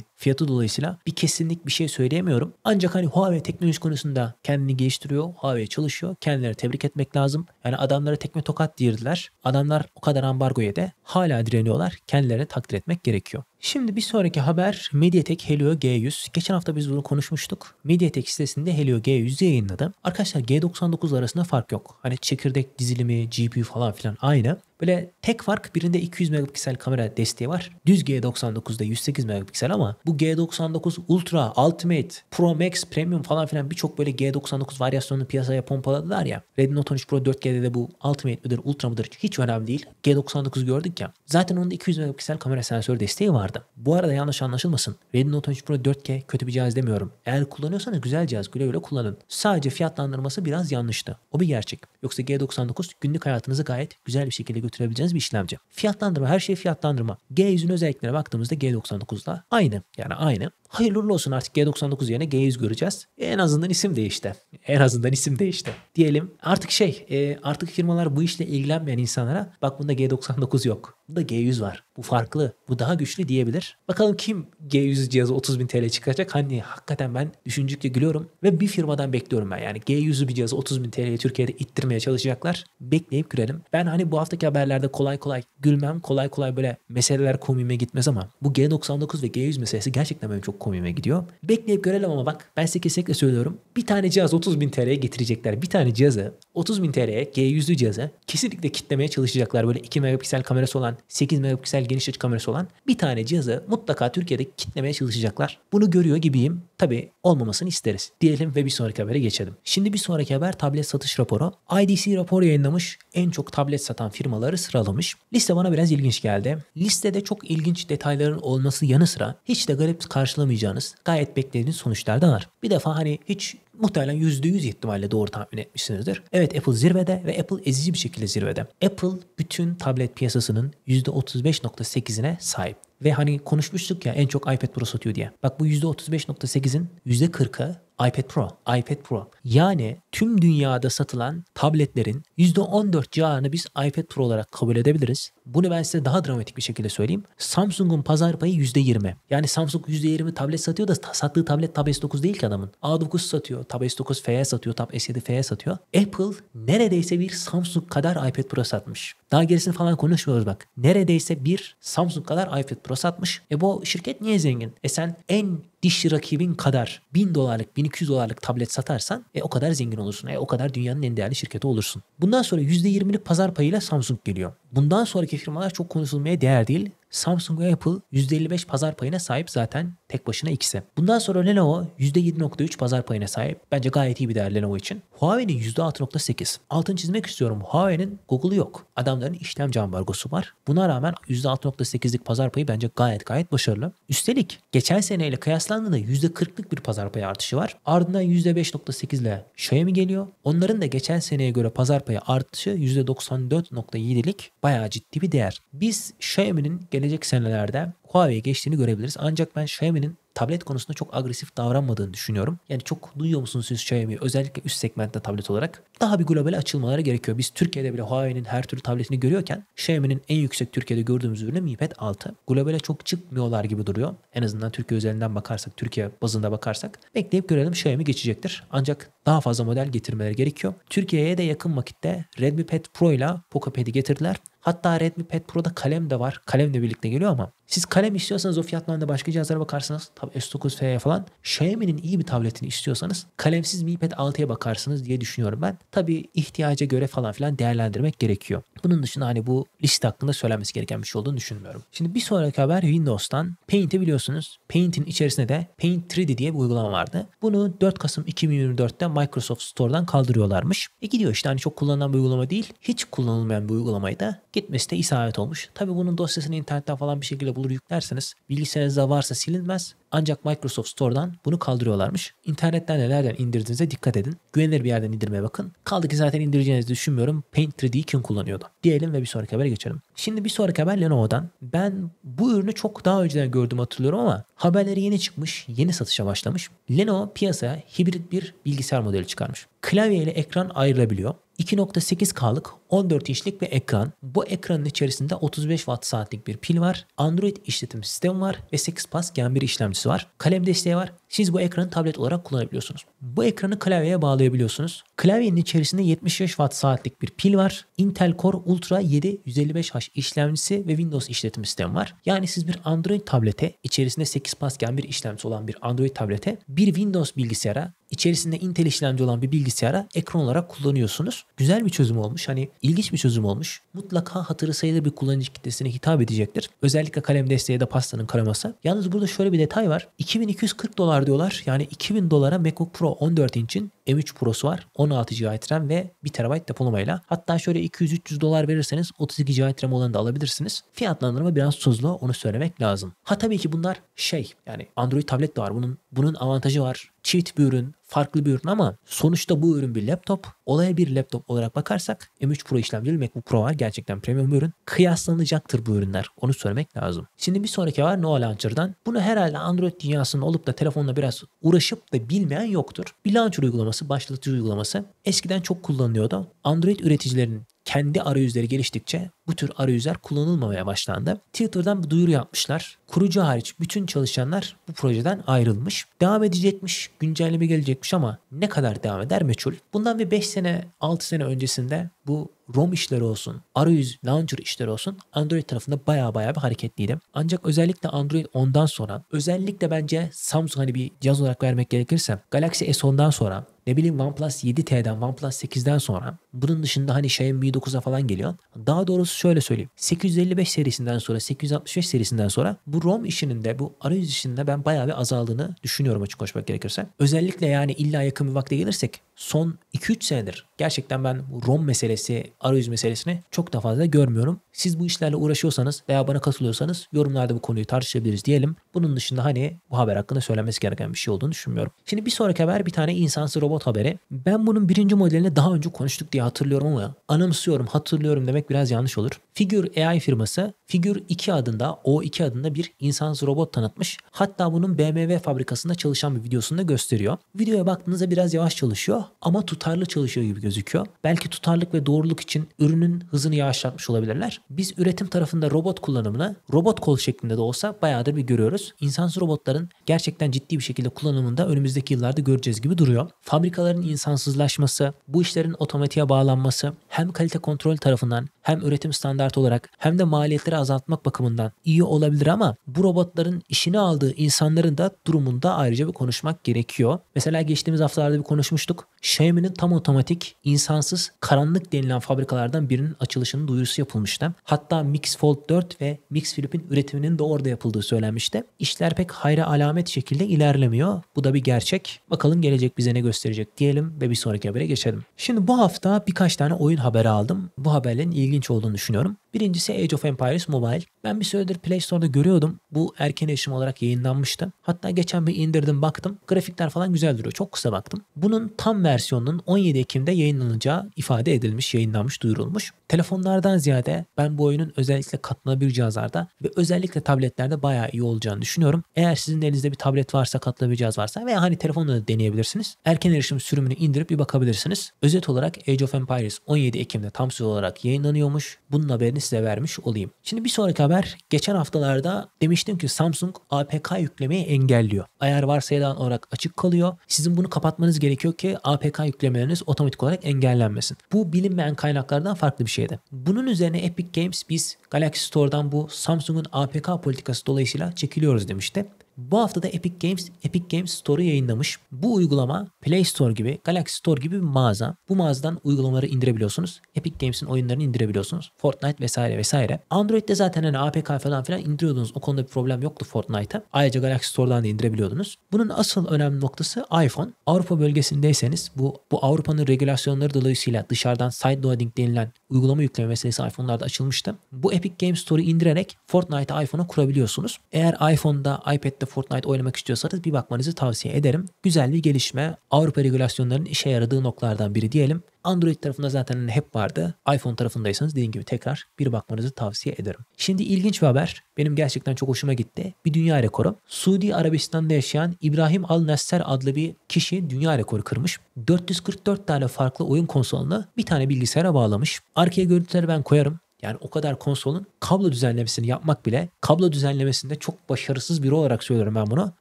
fiyatı dolayısıyla bir kesinlik bir şey söyleyemiyorum. Ancak hani Huawei teknoloji konusunda kendini geliştiriyor. Huawei çalışıyor. Kendileri tebrik etmek lazım. Yani adamlara tekme tokat dirdiler. Adamlar o kadar ambargo yedi. Hala direniyorlar. Kendilerini takdir etmek gerekiyor. Şimdi bir sonraki haber Mediatek Helio G100. Geçen hafta biz bunu konuşmuştuk. Mediatek sitesinde Helio G100 yayınladı. Arkadaşlar G99 arasında fark yok. Hani çekirdek dizilimi, GPU falan filan aynı. Böyle tek fark birinde 200 megapiksel kamera desteği var. Düz G99'da 108 megapiksel ama bu G99 Ultra, Ultimate, Pro Max, Premium falan filan birçok böyle G99 varyasyonunu piyasaya pompaladılar ya. Redmi Note 13 Pro 4G'de de bu Ultimate midir, Ultra mıdır hiç önemli değil. G99 gördük ya. Zaten onda 200 megapiksel kamera sensör desteği vardı. Bu arada yanlış anlaşılmasın. Redmi Note 13 Pro 4G kötü bir cihaz demiyorum. Eğer kullanıyorsanız güzel cihaz güle güle kullanın. Sadece fiyatlandırması biraz yanlıştı. O bir gerçek. Yoksa G99 günlük hayatınızı gayet güzel bir şekilde götürebileceğiniz bir işlemci. Fiyatlandırma her şey fiyatlandırma. G100'ün özelliklerine baktığımızda G99'da aynı yani aynı. Hayırlı olsun artık G99 yerine G100 göreceğiz. En azından isim değişti. En azından isim değişti. Diyelim artık şey e, artık firmalar bu işle ilgilenmeyen insanlara bak bunda G99 yok. Bunda G100 var. Bu farklı. Bu daha güçlü diyebilir. Bakalım kim G100 cihazı 30 bin TL çıkacak? Hani hakikaten ben düşündükçe gülüyorum. Ve bir firmadan bekliyorum ben. Yani G100'ü bir cihazı 30 bin TL'ye Türkiye'de ittirmeye çalışacaklar. Bekleyip gülelim. Ben hani bu haftaki haberlerde kolay kolay gülmem. Kolay kolay böyle meseleler komiğime gitmez ama bu G99 ve G100 meselesi gerçekten benim çok çok komime gidiyor. Bekleyip görelim ama bak ben size kesinlikle söylüyorum. Bir tane cihaz 30 bin TL'ye getirecekler. Bir tane cihazı 30 bin TL'ye G100'lü cihazı kesinlikle kitlemeye çalışacaklar. Böyle 2 megapiksel kamerası olan 8 megapiksel geniş açı kamerası olan bir tane cihazı mutlaka Türkiye'de kitlemeye çalışacaklar. Bunu görüyor gibiyim. Tabi olmamasını isteriz. Diyelim ve bir sonraki habere geçelim. Şimdi bir sonraki haber tablet satış raporu. IDC rapor yayınlamış. En çok tablet satan firmaları sıralamış. Liste bana biraz ilginç geldi. Listede çok ilginç detayların olması yanı sıra hiç de garip karşılamıyor alamayacağınız gayet beklediğiniz sonuçlardan var. Bir defa hani hiç muhtemelen %100 ihtimalle doğru tahmin etmişsinizdir. Evet Apple zirvede ve Apple ezici bir şekilde zirvede. Apple bütün tablet piyasasının %35.8'ine sahip. Ve hani konuşmuştuk ya en çok iPad Pro satıyor diye. Bak bu %35.8'in %40'ı iPad Pro, iPad Pro. Yani tüm dünyada satılan tabletlerin %14 civarını biz iPad Pro olarak kabul edebiliriz. Bunu ben size daha dramatik bir şekilde söyleyeyim. Samsung'un pazar payı %20. Yani Samsung %20 tablet satıyor da sattığı tablet Tab S9 değil ki adamın. A9 satıyor, Tab S9 F'ye satıyor, Tab S7 F'ye satıyor. Apple neredeyse bir Samsung kadar iPad Pro satmış. Daha gerisini falan konuşmuyoruz bak. Neredeyse bir Samsung kadar iPad Pro satmış. E bu şirket niye zengin? E sen en diş rakibin kadar 1000 dolarlık 1200 dolarlık tablet satarsan e, o kadar zengin olursun. E, o kadar dünyanın en değerli şirketi olursun. Bundan sonra %20'lik pazar payıyla Samsung geliyor bundan sonraki firmalar çok konuşulmaya değer değil. Samsung ve Apple %55 pazar payına sahip zaten tek başına ikisi. Bundan sonra Lenovo %7.3 pazar payına sahip. Bence gayet iyi bir değer Lenovo için. Huawei'nin %6.8. Altını çizmek istiyorum. Huawei'nin Google'u yok. Adamların işlemci ambargosu var. Buna rağmen %6.8'lik pazar payı bence gayet gayet başarılı. Üstelik geçen seneyle kıyaslandığında %40'lık bir pazar payı artışı var. Ardından %5.8 ile Xiaomi geliyor. Onların da geçen seneye göre pazar payı artışı %94.7'lik bayağı ciddi bir değer. Biz Xiaomi'nin genel gelecek senelerde Huawei'ye geçtiğini görebiliriz. Ancak ben Xiaomi'nin tablet konusunda çok agresif davranmadığını düşünüyorum. Yani çok duyuyor musunuz siz Xiaomi şey özellikle üst segmentte tablet olarak daha bir globale açılmaları gerekiyor. Biz Türkiye'de bile Huawei'nin her türlü tabletini görüyorken Xiaomi'nin en yüksek Türkiye'de gördüğümüz ürünü Mi Pad 6. Globale çok çıkmıyorlar gibi duruyor. En azından Türkiye üzerinden bakarsak, Türkiye bazında bakarsak bekleyip görelim Xiaomi geçecektir. Ancak daha fazla model getirmeleri gerekiyor. Türkiye'ye de yakın vakitte Redmi Pad Pro ile Poco Pad'i getirdiler. Hatta Redmi Pad Pro'da kalem de var. Kalemle birlikte geliyor ama siz kalem istiyorsanız o fiyatlarında başka cihazlara bakarsınız. S9F'ye falan Xiaomi'nin iyi bir tabletini istiyorsanız kalemsiz Mi Pad 6'ya bakarsınız diye düşünüyorum ben. tabi ihtiyaca göre falan filan değerlendirmek gerekiyor. Bunun dışında hani bu liste hakkında söylenmesi gereken bir şey olduğunu düşünmüyorum. Şimdi bir sonraki haber Windows'tan Paint'i biliyorsunuz. Paint'in içerisinde de Paint 3D diye bir uygulama vardı. Bunu 4 Kasım 2024'te Microsoft Store'dan kaldırıyorlarmış. E gidiyor işte hani çok kullanılan bir uygulama değil. Hiç kullanılmayan bir uygulamayı da Gitmesi de isabet olmuş. Tabi bunun dosyasını internetten falan bir şekilde bulur yüklerseniz bilgisayarınızda varsa silinmez. Ancak Microsoft Store'dan bunu kaldırıyorlarmış. İnternetten nelerden indirdiğinize dikkat edin. Güvenilir bir yerden indirmeye bakın. Kaldı ki zaten indireceğinizi düşünmüyorum. Paint 3D'yi kim kullanıyordu? Diyelim ve bir sonraki habere geçelim. Şimdi bir sonraki haber Lenovo'dan. Ben bu ürünü çok daha önceden gördüm hatırlıyorum ama haberleri yeni çıkmış, yeni satışa başlamış. Lenovo piyasaya hibrit bir bilgisayar modeli çıkarmış. Klavye ile ekran ayrılabiliyor. 2.8K'lık 14 inçlik bir ekran. Bu ekranın içerisinde 35 watt saatlik bir pil var. Android işletim sistemi var ve 8 pas Gen 1 işlemcisi var. Kalem desteği var. Siz bu ekranı tablet olarak kullanabiliyorsunuz. Bu ekranı klavyeye bağlayabiliyorsunuz. Klavyenin içerisinde 75 watt saatlik bir pil var. Intel Core Ultra 7 155H işlemcisi ve Windows işletim sistemi var. Yani siz bir Android tablete içerisinde 8 pas Gen 1 işlemcisi olan bir Android tablete bir Windows bilgisayara içerisinde Intel işlemci olan bir bilgisayara ekran olarak kullanıyorsunuz. Güzel bir çözüm olmuş. Hani İlginç bir çözüm olmuş. Mutlaka hatırı sayılır bir kullanıcı kitlesine hitap edecektir. Özellikle kalem desteği de pastanın karaması. Yalnız burada şöyle bir detay var. 2240 dolar diyorlar. Yani 2000 dolara MacBook Pro 14 inç'in M3 Pro'su var. 16 GB RAM ve 1 TB depolamayla. Hatta şöyle 200-300 dolar verirseniz 32 GB RAM olanı da alabilirsiniz. Fiyatlandırma biraz tuzlu onu söylemek lazım. Ha tabii ki bunlar şey yani Android tablet de var. Bunun bunun avantajı var çift bir ürün, farklı bir ürün ama sonuçta bu ürün bir laptop. Olaya bir laptop olarak bakarsak M3 Pro işlemcili MacBook Pro var. Gerçekten premium bir ürün. Kıyaslanacaktır bu ürünler. Onu söylemek lazım. Şimdi bir sonraki var Noah Launcher'dan. Bunu herhalde Android dünyasında olup da telefonla biraz uğraşıp da bilmeyen yoktur. Bir launcher uygulaması, başlatıcı uygulaması eskiden çok kullanılıyordu. Android üreticilerin kendi arayüzleri geliştikçe bu tür arayüzler kullanılmamaya başlandı. Twitter'dan bir duyuru yapmışlar. Kurucu hariç bütün çalışanlar bu projeden ayrılmış. Devam edecekmiş, güncelleme gelecekmiş ama ne kadar devam eder meçhul. Bundan bir 5 sene, 6 sene öncesinde bu ROM işleri olsun, arayüz, launcher işleri olsun Android tarafında baya baya bir hareketliydi. Ancak özellikle Android 10'dan sonra özellikle bence Samsung hani bir cihaz olarak vermek gerekirse Galaxy S10'dan sonra ne bileyim OnePlus 7T'den OnePlus 8'den sonra bunun dışında hani Xiaomi 9'a falan geliyor. Daha doğrusu şöyle söyleyeyim. 855 serisinden sonra 865 serisinden sonra bu ROM işinin de bu arayüz işinin de ben bayağı bir azaldığını düşünüyorum açık konuşmak gerekirse. Özellikle yani illa yakın bir vakte gelirsek son 2-3 senedir gerçekten ben ROM meselesi, arayüz meselesini çok da fazla görmüyorum. Siz bu işlerle uğraşıyorsanız veya bana katılıyorsanız yorumlarda bu konuyu tartışabiliriz diyelim. Bunun dışında hani bu haber hakkında söylenmesi gereken bir şey olduğunu düşünmüyorum. Şimdi bir sonraki haber bir tane insansız robot haberi. Ben bunun birinci modelini daha önce konuştuk diye hatırlıyorum ama anımsıyorum, hatırlıyorum demek biraz yanlış olur. Figure AI firması Figure 2 adında, O2 adında bir insansız robot tanıtmış. Hatta bunun BMW fabrikasında çalışan bir videosunu da gösteriyor. Videoya baktığınızda biraz yavaş çalışıyor ama tutarlı çalışıyor gibi gözüküyor. Belki tutarlık ve doğruluk için ürünün hızını yavaşlatmış olabilirler. Biz üretim tarafında robot kullanımını robot kol şeklinde de olsa bayağıdır bir görüyoruz. İnsansız robotların gerçekten ciddi bir şekilde kullanımında önümüzdeki yıllarda göreceğiz gibi duruyor. Fabrikaların insansızlaşması, bu işlerin otomatiğe bağlanması hem kalite kontrol tarafından hem üretim standartı olarak hem de maliyetleri azaltmak bakımından iyi olabilir ama bu robotların işini aldığı insanların da durumunda ayrıca bir konuşmak gerekiyor. Mesela geçtiğimiz haftalarda bir konuşmuştuk. Xiaomi'nin tam otomatik insansız karanlık denilen fabrikalardan birinin açılışının duyurusu yapılmıştı. Hatta Mix Fold 4 ve Mix Flip'in üretiminin de orada yapıldığı söylenmişti. İşler pek hayra alamet şekilde ilerlemiyor. Bu da bir gerçek. Bakalım gelecek bize ne gösterecek diyelim ve bir sonraki habere geçelim. Şimdi bu hafta birkaç tane oyun haberi aldım. Bu haberlerin ilgili ilginç olduğunu düşünüyorum. Birincisi Age of Empires Mobile. Ben bir süredir Play Store'da görüyordum. Bu erken erişim olarak yayınlanmıştı. Hatta geçen bir indirdim baktım. Grafikler falan güzel duruyor. Çok kısa baktım. Bunun tam versiyonunun 17 Ekim'de yayınlanacağı ifade edilmiş, yayınlanmış, duyurulmuş. Telefonlardan ziyade ben bu oyunun özellikle katlanabilir cihazlarda ve özellikle tabletlerde bayağı iyi olacağını düşünüyorum. Eğer sizin elinizde bir tablet varsa katlanabilir cihaz varsa veya hani telefonla da deneyebilirsiniz. Erken erişim sürümünü indirip bir bakabilirsiniz. Özet olarak Age of Empires 17 Ekim'de tam süre olarak yayınlanıyormuş. Bunun haberini size vermiş olayım. Şimdi bir sonraki haber geçen haftalarda demiştim ki Samsung APK yüklemeyi engelliyor. Ayar varsayılan olarak açık kalıyor. Sizin bunu kapatmanız gerekiyor ki APK yüklemeleriniz otomatik olarak engellenmesin. Bu bilinmeyen kaynaklardan farklı bir şeydi. Bunun üzerine Epic Games biz Galaxy Store'dan bu Samsung'un APK politikası dolayısıyla çekiliyoruz demişti. Bu hafta da Epic Games Epic Games Store'u yayınlamış. Bu uygulama Play Store gibi, Galaxy Store gibi bir mağaza. Bu mağazadan uygulamaları indirebiliyorsunuz. Epic Games'in oyunlarını indirebiliyorsunuz. Fortnite vesaire vesaire. Android'de zaten hani APK falan filan indiriyordunuz. O konuda bir problem yoktu Fortnite'a. Ayrıca Galaxy Store'dan da indirebiliyordunuz. Bunun asıl önemli noktası iPhone. Avrupa bölgesindeyseniz bu bu Avrupa'nın regülasyonları dolayısıyla dışarıdan side loading denilen uygulama yükleme meselesi iPhone'larda açılmıştı. Bu Epic Games Store'u indirerek Fortnite'ı iPhone'a kurabiliyorsunuz. Eğer iPhone'da, iPad'de özellikle Fortnite oynamak istiyorsanız bir bakmanızı tavsiye ederim. Güzel bir gelişme. Avrupa regülasyonlarının işe yaradığı noktalardan biri diyelim. Android tarafında zaten hani hep vardı. iPhone tarafındaysanız dediğim gibi tekrar bir bakmanızı tavsiye ederim. Şimdi ilginç bir haber. Benim gerçekten çok hoşuma gitti. Bir dünya rekoru. Suudi Arabistan'da yaşayan İbrahim Al Nasser adlı bir kişi dünya rekoru kırmış. 444 tane farklı oyun konsolunu bir tane bilgisayara bağlamış. Arkaya görüntüleri ben koyarım. Yani o kadar konsolun kablo düzenlemesini yapmak bile kablo düzenlemesinde çok başarısız biri olarak söylüyorum ben bunu.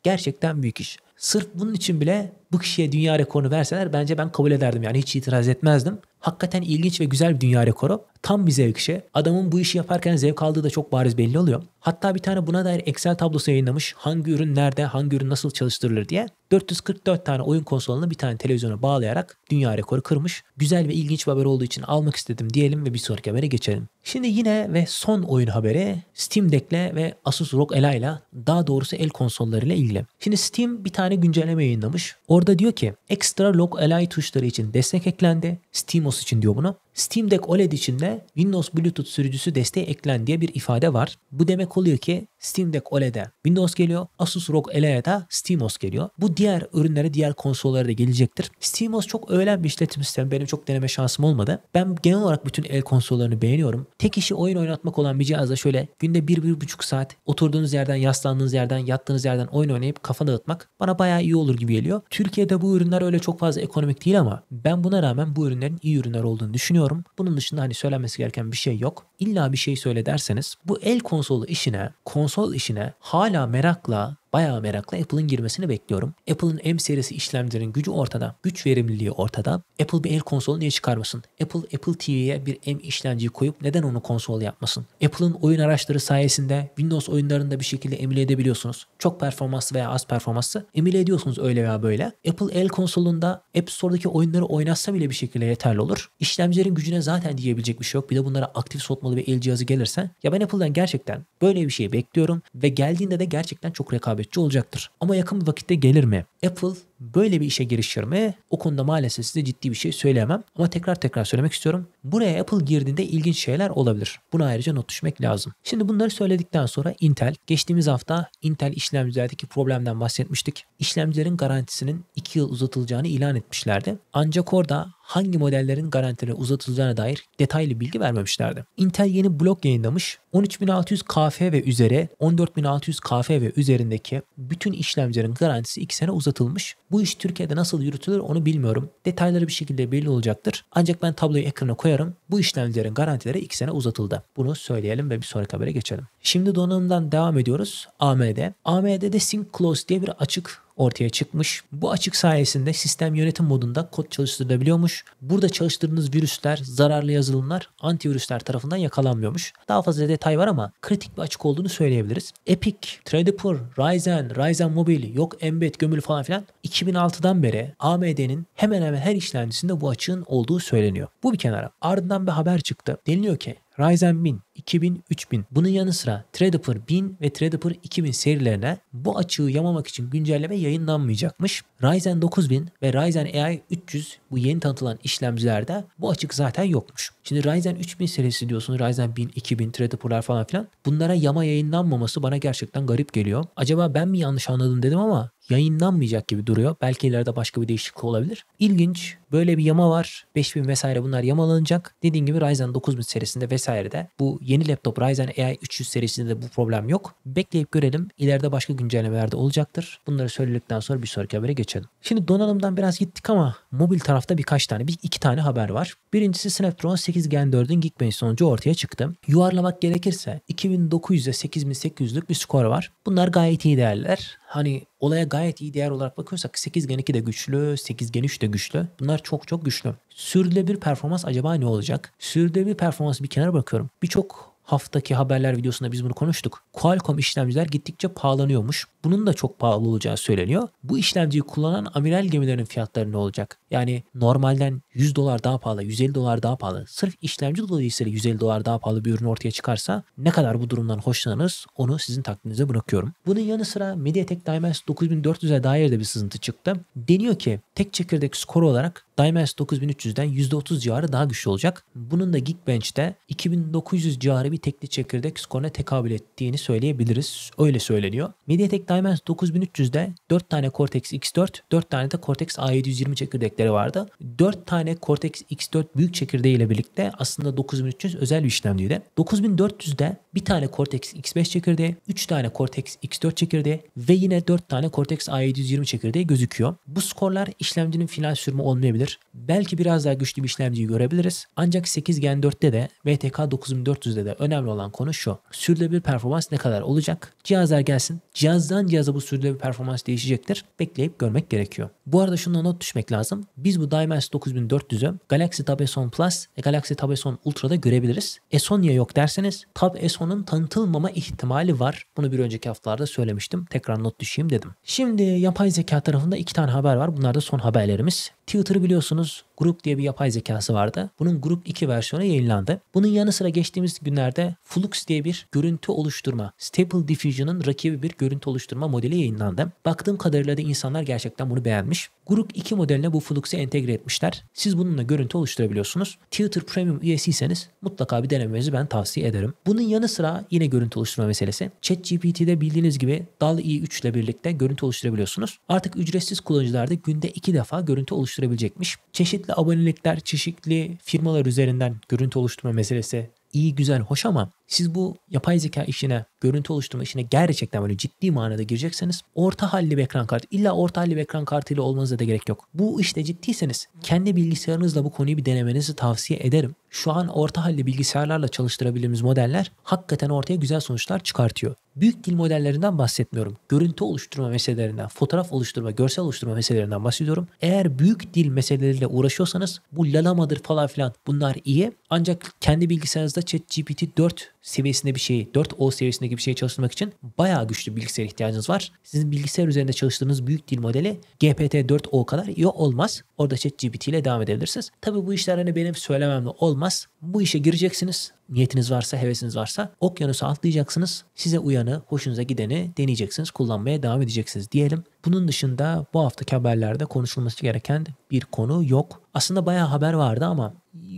Gerçekten büyük iş. Sırf bunun için bile bu kişiye dünya rekorunu verseler bence ben kabul ederdim yani hiç itiraz etmezdim. Hakikaten ilginç ve güzel bir dünya rekoru. Tam bir zevk işi. Adamın bu işi yaparken zevk aldığı da çok bariz belli oluyor. Hatta bir tane buna dair Excel tablosu yayınlamış. Hangi ürün nerede, hangi ürün nasıl çalıştırılır diye. 444 tane oyun konsolunu bir tane televizyona bağlayarak dünya rekoru kırmış. Güzel ve ilginç bir haber olduğu için almak istedim diyelim ve bir sonraki habere geçelim. Şimdi yine ve son oyun haberi Steam Deck'le ve Asus ROG Ela ile daha doğrusu el konsollarıyla ilgili. Şimdi Steam bir tane tane güncelleme yayınlamış. Orada diyor ki ekstra log ally tuşları için destek eklendi. SteamOS için diyor bunu. Steam Deck OLED içinde Windows Bluetooth sürücüsü desteği eklen diye bir ifade var. Bu demek oluyor ki Steam Deck OLED'e Windows geliyor, Asus ROG Elea'da SteamOS geliyor. Bu diğer ürünlere, diğer konsollara da gelecektir. SteamOS çok öğlen bir işletim sistemi. Benim çok deneme şansım olmadı. Ben genel olarak bütün el konsollarını beğeniyorum. Tek işi oyun oynatmak olan bir cihazda şöyle günde 1-1,5 saat oturduğunuz yerden, yaslandığınız yerden, yattığınız yerden oyun oynayıp kafa dağıtmak bana bayağı iyi olur gibi geliyor. Türkiye'de bu ürünler öyle çok fazla ekonomik değil ama ben buna rağmen bu ürünlerin iyi ürünler olduğunu düşünüyorum düşünüyorum. Bunun dışında hani söylenmesi gereken bir şey yok. İlla bir şey söyle derseniz bu el konsolu işine, konsol işine hala merakla bayağı merakla Apple'ın girmesini bekliyorum. Apple'ın M serisi işlemcilerin gücü ortada, güç verimliliği ortada. Apple bir el konsolu niye çıkarmasın? Apple Apple TV'ye bir M işlemciyi koyup neden onu konsol yapmasın? Apple'ın oyun araçları sayesinde Windows oyunlarında bir şekilde emüle edebiliyorsunuz. Çok performanslı veya az performanslı emüle ediyorsunuz öyle veya böyle. Apple el konsolunda App Store'daki oyunları oynatsa bile bir şekilde yeterli olur. İşlemcilerin gücüne zaten diyebilecek bir şey yok. Bir de bunlara aktif soğutmalı bir el cihazı gelirse ya ben Apple'dan gerçekten böyle bir şey bekliyorum ve geldiğinde de gerçekten çok rekabet rekabetçi olacaktır. Ama yakın bir vakitte gelir mi? Apple böyle bir işe girişir mi? O konuda maalesef size ciddi bir şey söyleyemem. Ama tekrar tekrar söylemek istiyorum. Buraya Apple girdiğinde ilginç şeyler olabilir. Buna ayrıca not düşmek lazım. Şimdi bunları söyledikten sonra Intel. Geçtiğimiz hafta Intel işlemcilerdeki problemden bahsetmiştik. İşlemcilerin garantisinin 2 yıl uzatılacağını ilan etmişlerdi. Ancak orada hangi modellerin garantileri uzatılacağına dair detaylı bilgi vermemişlerdi. Intel yeni blok yayınlamış. 13600 KF ve üzeri, 14600 KF ve üzerindeki bütün işlemcilerin garantisi 2 sene uzatılmış. Bu iş Türkiye'de nasıl yürütülür onu bilmiyorum. Detayları bir şekilde belli olacaktır. Ancak ben tabloyu ekrana koyarım. Bu işlemcilerin garantileri 2 sene uzatıldı. Bunu söyleyelim ve bir sonraki habere geçelim. Şimdi donanımdan devam ediyoruz. AMD. AMD'de Sync Close diye bir açık ortaya çıkmış. Bu açık sayesinde sistem yönetim modunda kod çalıştırılabiliyormuş. Burada çalıştırdığınız virüsler, zararlı yazılımlar antivirüsler tarafından yakalanmıyormuş. Daha fazla detay var ama kritik bir açık olduğunu söyleyebiliriz. Epic, Tradipur, Ryzen, Ryzen Mobile, yok Embed, Gömül falan filan 2006'dan beri AMD'nin hemen hemen her işlemcisinde bu açığın olduğu söyleniyor. Bu bir kenara. Ardından bir haber çıktı. Deniliyor ki Ryzen 1000, 2000, 3000. Bunun yanı sıra Threadripper 1000 ve Threadripper 2000 serilerine bu açığı yamamak için güncelleme yayınlanmayacakmış. Ryzen 9000 ve Ryzen AI 300 bu yeni tanıtılan işlemcilerde bu açık zaten yokmuş. Şimdi Ryzen 3000 serisi diyorsunuz, Ryzen 1000, 2000, Threadripper'lar falan filan. Bunlara yama yayınlanmaması bana gerçekten garip geliyor. Acaba ben mi yanlış anladım dedim ama yayınlanmayacak gibi duruyor. Belki ileride başka bir değişiklik olabilir. İlginç. Böyle bir yama var. 5000 vesaire bunlar yamalanacak. Dediğim gibi Ryzen 9000 serisinde vesaire de bu yeni laptop Ryzen AI 300 serisinde de bu problem yok. Bekleyip görelim. İleride başka güncellemeler de olacaktır. Bunları söyledikten sonra bir sonraki habere geçelim. Şimdi donanımdan biraz gittik ama mobil tarafta birkaç tane, bir iki tane haber var. Birincisi Snapdragon 8 Gen 4'ün Geekbench sonucu ortaya çıktı. Yuvarlamak gerekirse 2900'e 8800'lük bir skor var. Bunlar gayet iyi değerler hani olaya gayet iyi değer olarak bakıyorsak 8 Gen 2 de güçlü, 8 Gen 3 de güçlü. Bunlar çok çok güçlü. Sürdürülebilir performans acaba ne olacak? Sürdürülebilir performansı bir kenara bırakıyorum. Birçok haftaki haberler videosunda biz bunu konuştuk. Qualcomm işlemciler gittikçe pahalanıyormuş. Bunun da çok pahalı olacağı söyleniyor. Bu işlemciyi kullanan amiral gemilerin fiyatları ne olacak? Yani normalden 100 dolar daha pahalı, 150 dolar daha pahalı. Sırf işlemci dolayısıyla 150 dolar daha pahalı bir ürün ortaya çıkarsa ne kadar bu durumdan hoşlanırız onu sizin takdirinize bırakıyorum. Bunun yanı sıra MediaTek Dimensity 9400'e dair de bir sızıntı çıktı. Deniyor ki tek çekirdek skoru olarak Dimensity 9300'den %30 civarı daha güçlü olacak. Bunun da Geekbench'te 2900 civarı bir tekli çekirdek skoruna tekabül ettiğini söyleyebiliriz. Öyle söyleniyor. MediaTek Dimensity 9300'de 4 tane Cortex X4, 4 tane de Cortex A720 çekirdekleri örnekleri vardı. 4 tane Cortex X4 büyük çekirdeği ile birlikte aslında 9300 özel bir işlemciydi. 9400'de bir tane Cortex X5 çekirdeği, 3 tane Cortex X4 çekirdeği ve yine 4 tane Cortex A720 çekirdeği gözüküyor. Bu skorlar işlemcinin final sürümü olmayabilir. Belki biraz daha güçlü bir işlemciyi görebiliriz. Ancak 8 Gen 4'te de VTK 9400'de de önemli olan konu şu. Sürdürülebilir performans ne kadar olacak? Cihazlar gelsin. Cihazdan cihaza bu sürdürülebilir performans değişecektir. Bekleyip görmek gerekiyor. Bu arada şunu not düşmek lazım. Biz bu Dimensity 9400'ü Galaxy Tab S10 Plus ve Galaxy Tab S10 Ultra'da görebiliriz. S10 niye yok derseniz Tab S10'un tanıtılmama ihtimali var. Bunu bir önceki haftalarda söylemiştim. Tekrar not düşeyim dedim. Şimdi yapay zeka tarafında iki tane haber var. Bunlar da son haberlerimiz. Twitter'ı biliyorsunuz Grup diye bir yapay zekası vardı. Bunun Grup 2 versiyonu yayınlandı. Bunun yanı sıra geçtiğimiz günlerde Flux diye bir görüntü oluşturma, Stable Diffusion'ın rakibi bir görüntü oluşturma modeli yayınlandı. Baktığım kadarıyla da insanlar gerçekten bunu beğenmiş. Grup 2 modeline bu Flux'u entegre etmişler. Siz bununla görüntü oluşturabiliyorsunuz. Twitter Premium üyesiyseniz mutlaka bir denemenizi ben tavsiye ederim. Bunun yanı sıra yine görüntü oluşturma meselesi. ChatGPT'de bildiğiniz gibi DAL-E 3 ile birlikte görüntü oluşturabiliyorsunuz. Artık ücretsiz kullanıcılar da günde 2 defa görüntü oluşturabilecekmiş. Çeşitli çeşitli abonelikler, çeşitli firmalar üzerinden görüntü oluşturma meselesi iyi, güzel, hoş ama siz bu yapay zeka işine, görüntü oluşturma işine gerçekten böyle ciddi manada girecekseniz orta halli bir ekran kartı, illa orta halli bir ekran kartıyla olmanıza da gerek yok. Bu işte ciddiyseniz kendi bilgisayarınızla bu konuyu bir denemenizi tavsiye ederim. Şu an orta halli bilgisayarlarla çalıştırabildiğimiz modeller hakikaten ortaya güzel sonuçlar çıkartıyor. Büyük dil modellerinden bahsetmiyorum. Görüntü oluşturma meselelerinden, fotoğraf oluşturma, görsel oluşturma meselelerinden bahsediyorum. Eğer büyük dil meseleleriyle uğraşıyorsanız bu lalamadır falan filan bunlar iyi. Ancak kendi bilgisayarınızda chat GPT 4 seviyesinde bir şeyi, 4O seviyesindeki bir şey çalıştırmak için bayağı güçlü bilgisayar ihtiyacınız var. Sizin bilgisayar üzerinde çalıştığınız büyük dil modeli GPT-4O kadar iyi olmaz. Orada GPT ile devam edebilirsiniz. Tabi bu işler hani benim söylememle olmaz. Bu işe gireceksiniz. Niyetiniz varsa, hevesiniz varsa okyanusa atlayacaksınız. Size uyanı, hoşunuza gideni deneyeceksiniz, kullanmaya devam edeceksiniz diyelim. Bunun dışında bu haftaki haberlerde konuşulması gereken bir konu yok. Aslında bayağı haber vardı ama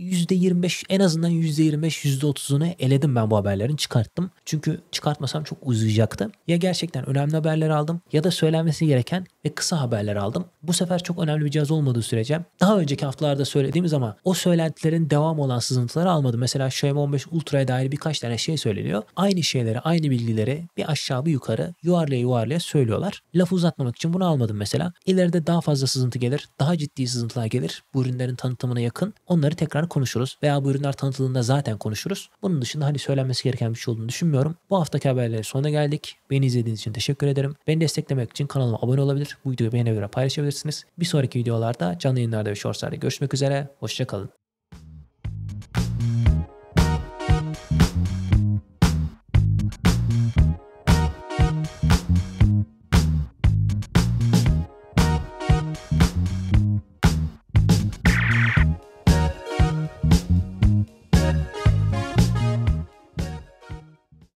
%25 en azından %25 %30'unu eledim ben bu haberlerin çıkarttım. Çünkü çıkartmasam çok uzayacaktı. Ya gerçekten önemli haberler aldım ya da söylenmesi gereken ve kısa haberler aldım. Bu sefer çok önemli bir cihaz olmadığı sürece daha önceki haftalarda söylediğimiz ama o söylentilerin devam olan sızıntıları almadım. Mesela Xiaomi 15 Ultra'ya dair birkaç tane şey söyleniyor. Aynı şeyleri, aynı bilgileri bir aşağı bir yukarı yuvarlaya yuvarlaya söylüyorlar. Laf uzatmamak için bunu almadım mesela. İleride daha fazla sızıntı gelir, daha ciddi sızıntılar gelir. Bu ürünlerin tanıtımına yakın. Onları tekrar konuşuruz veya bu ürünler tanıtıldığında zaten konuşuruz. Bunun dışında hani söylenmesi gereken bir şey olduğunu düşünmüyorum. Bu haftaki haberlere sonuna geldik. Beni izlediğiniz için teşekkür ederim. Beni desteklemek için kanalıma abone olabilir. Bu videoyu beğenebilir, paylaşabilirsiniz. Bir sonraki videolarda canlı yayınlarda ve shortslarda görüşmek üzere. Hoşçakalın.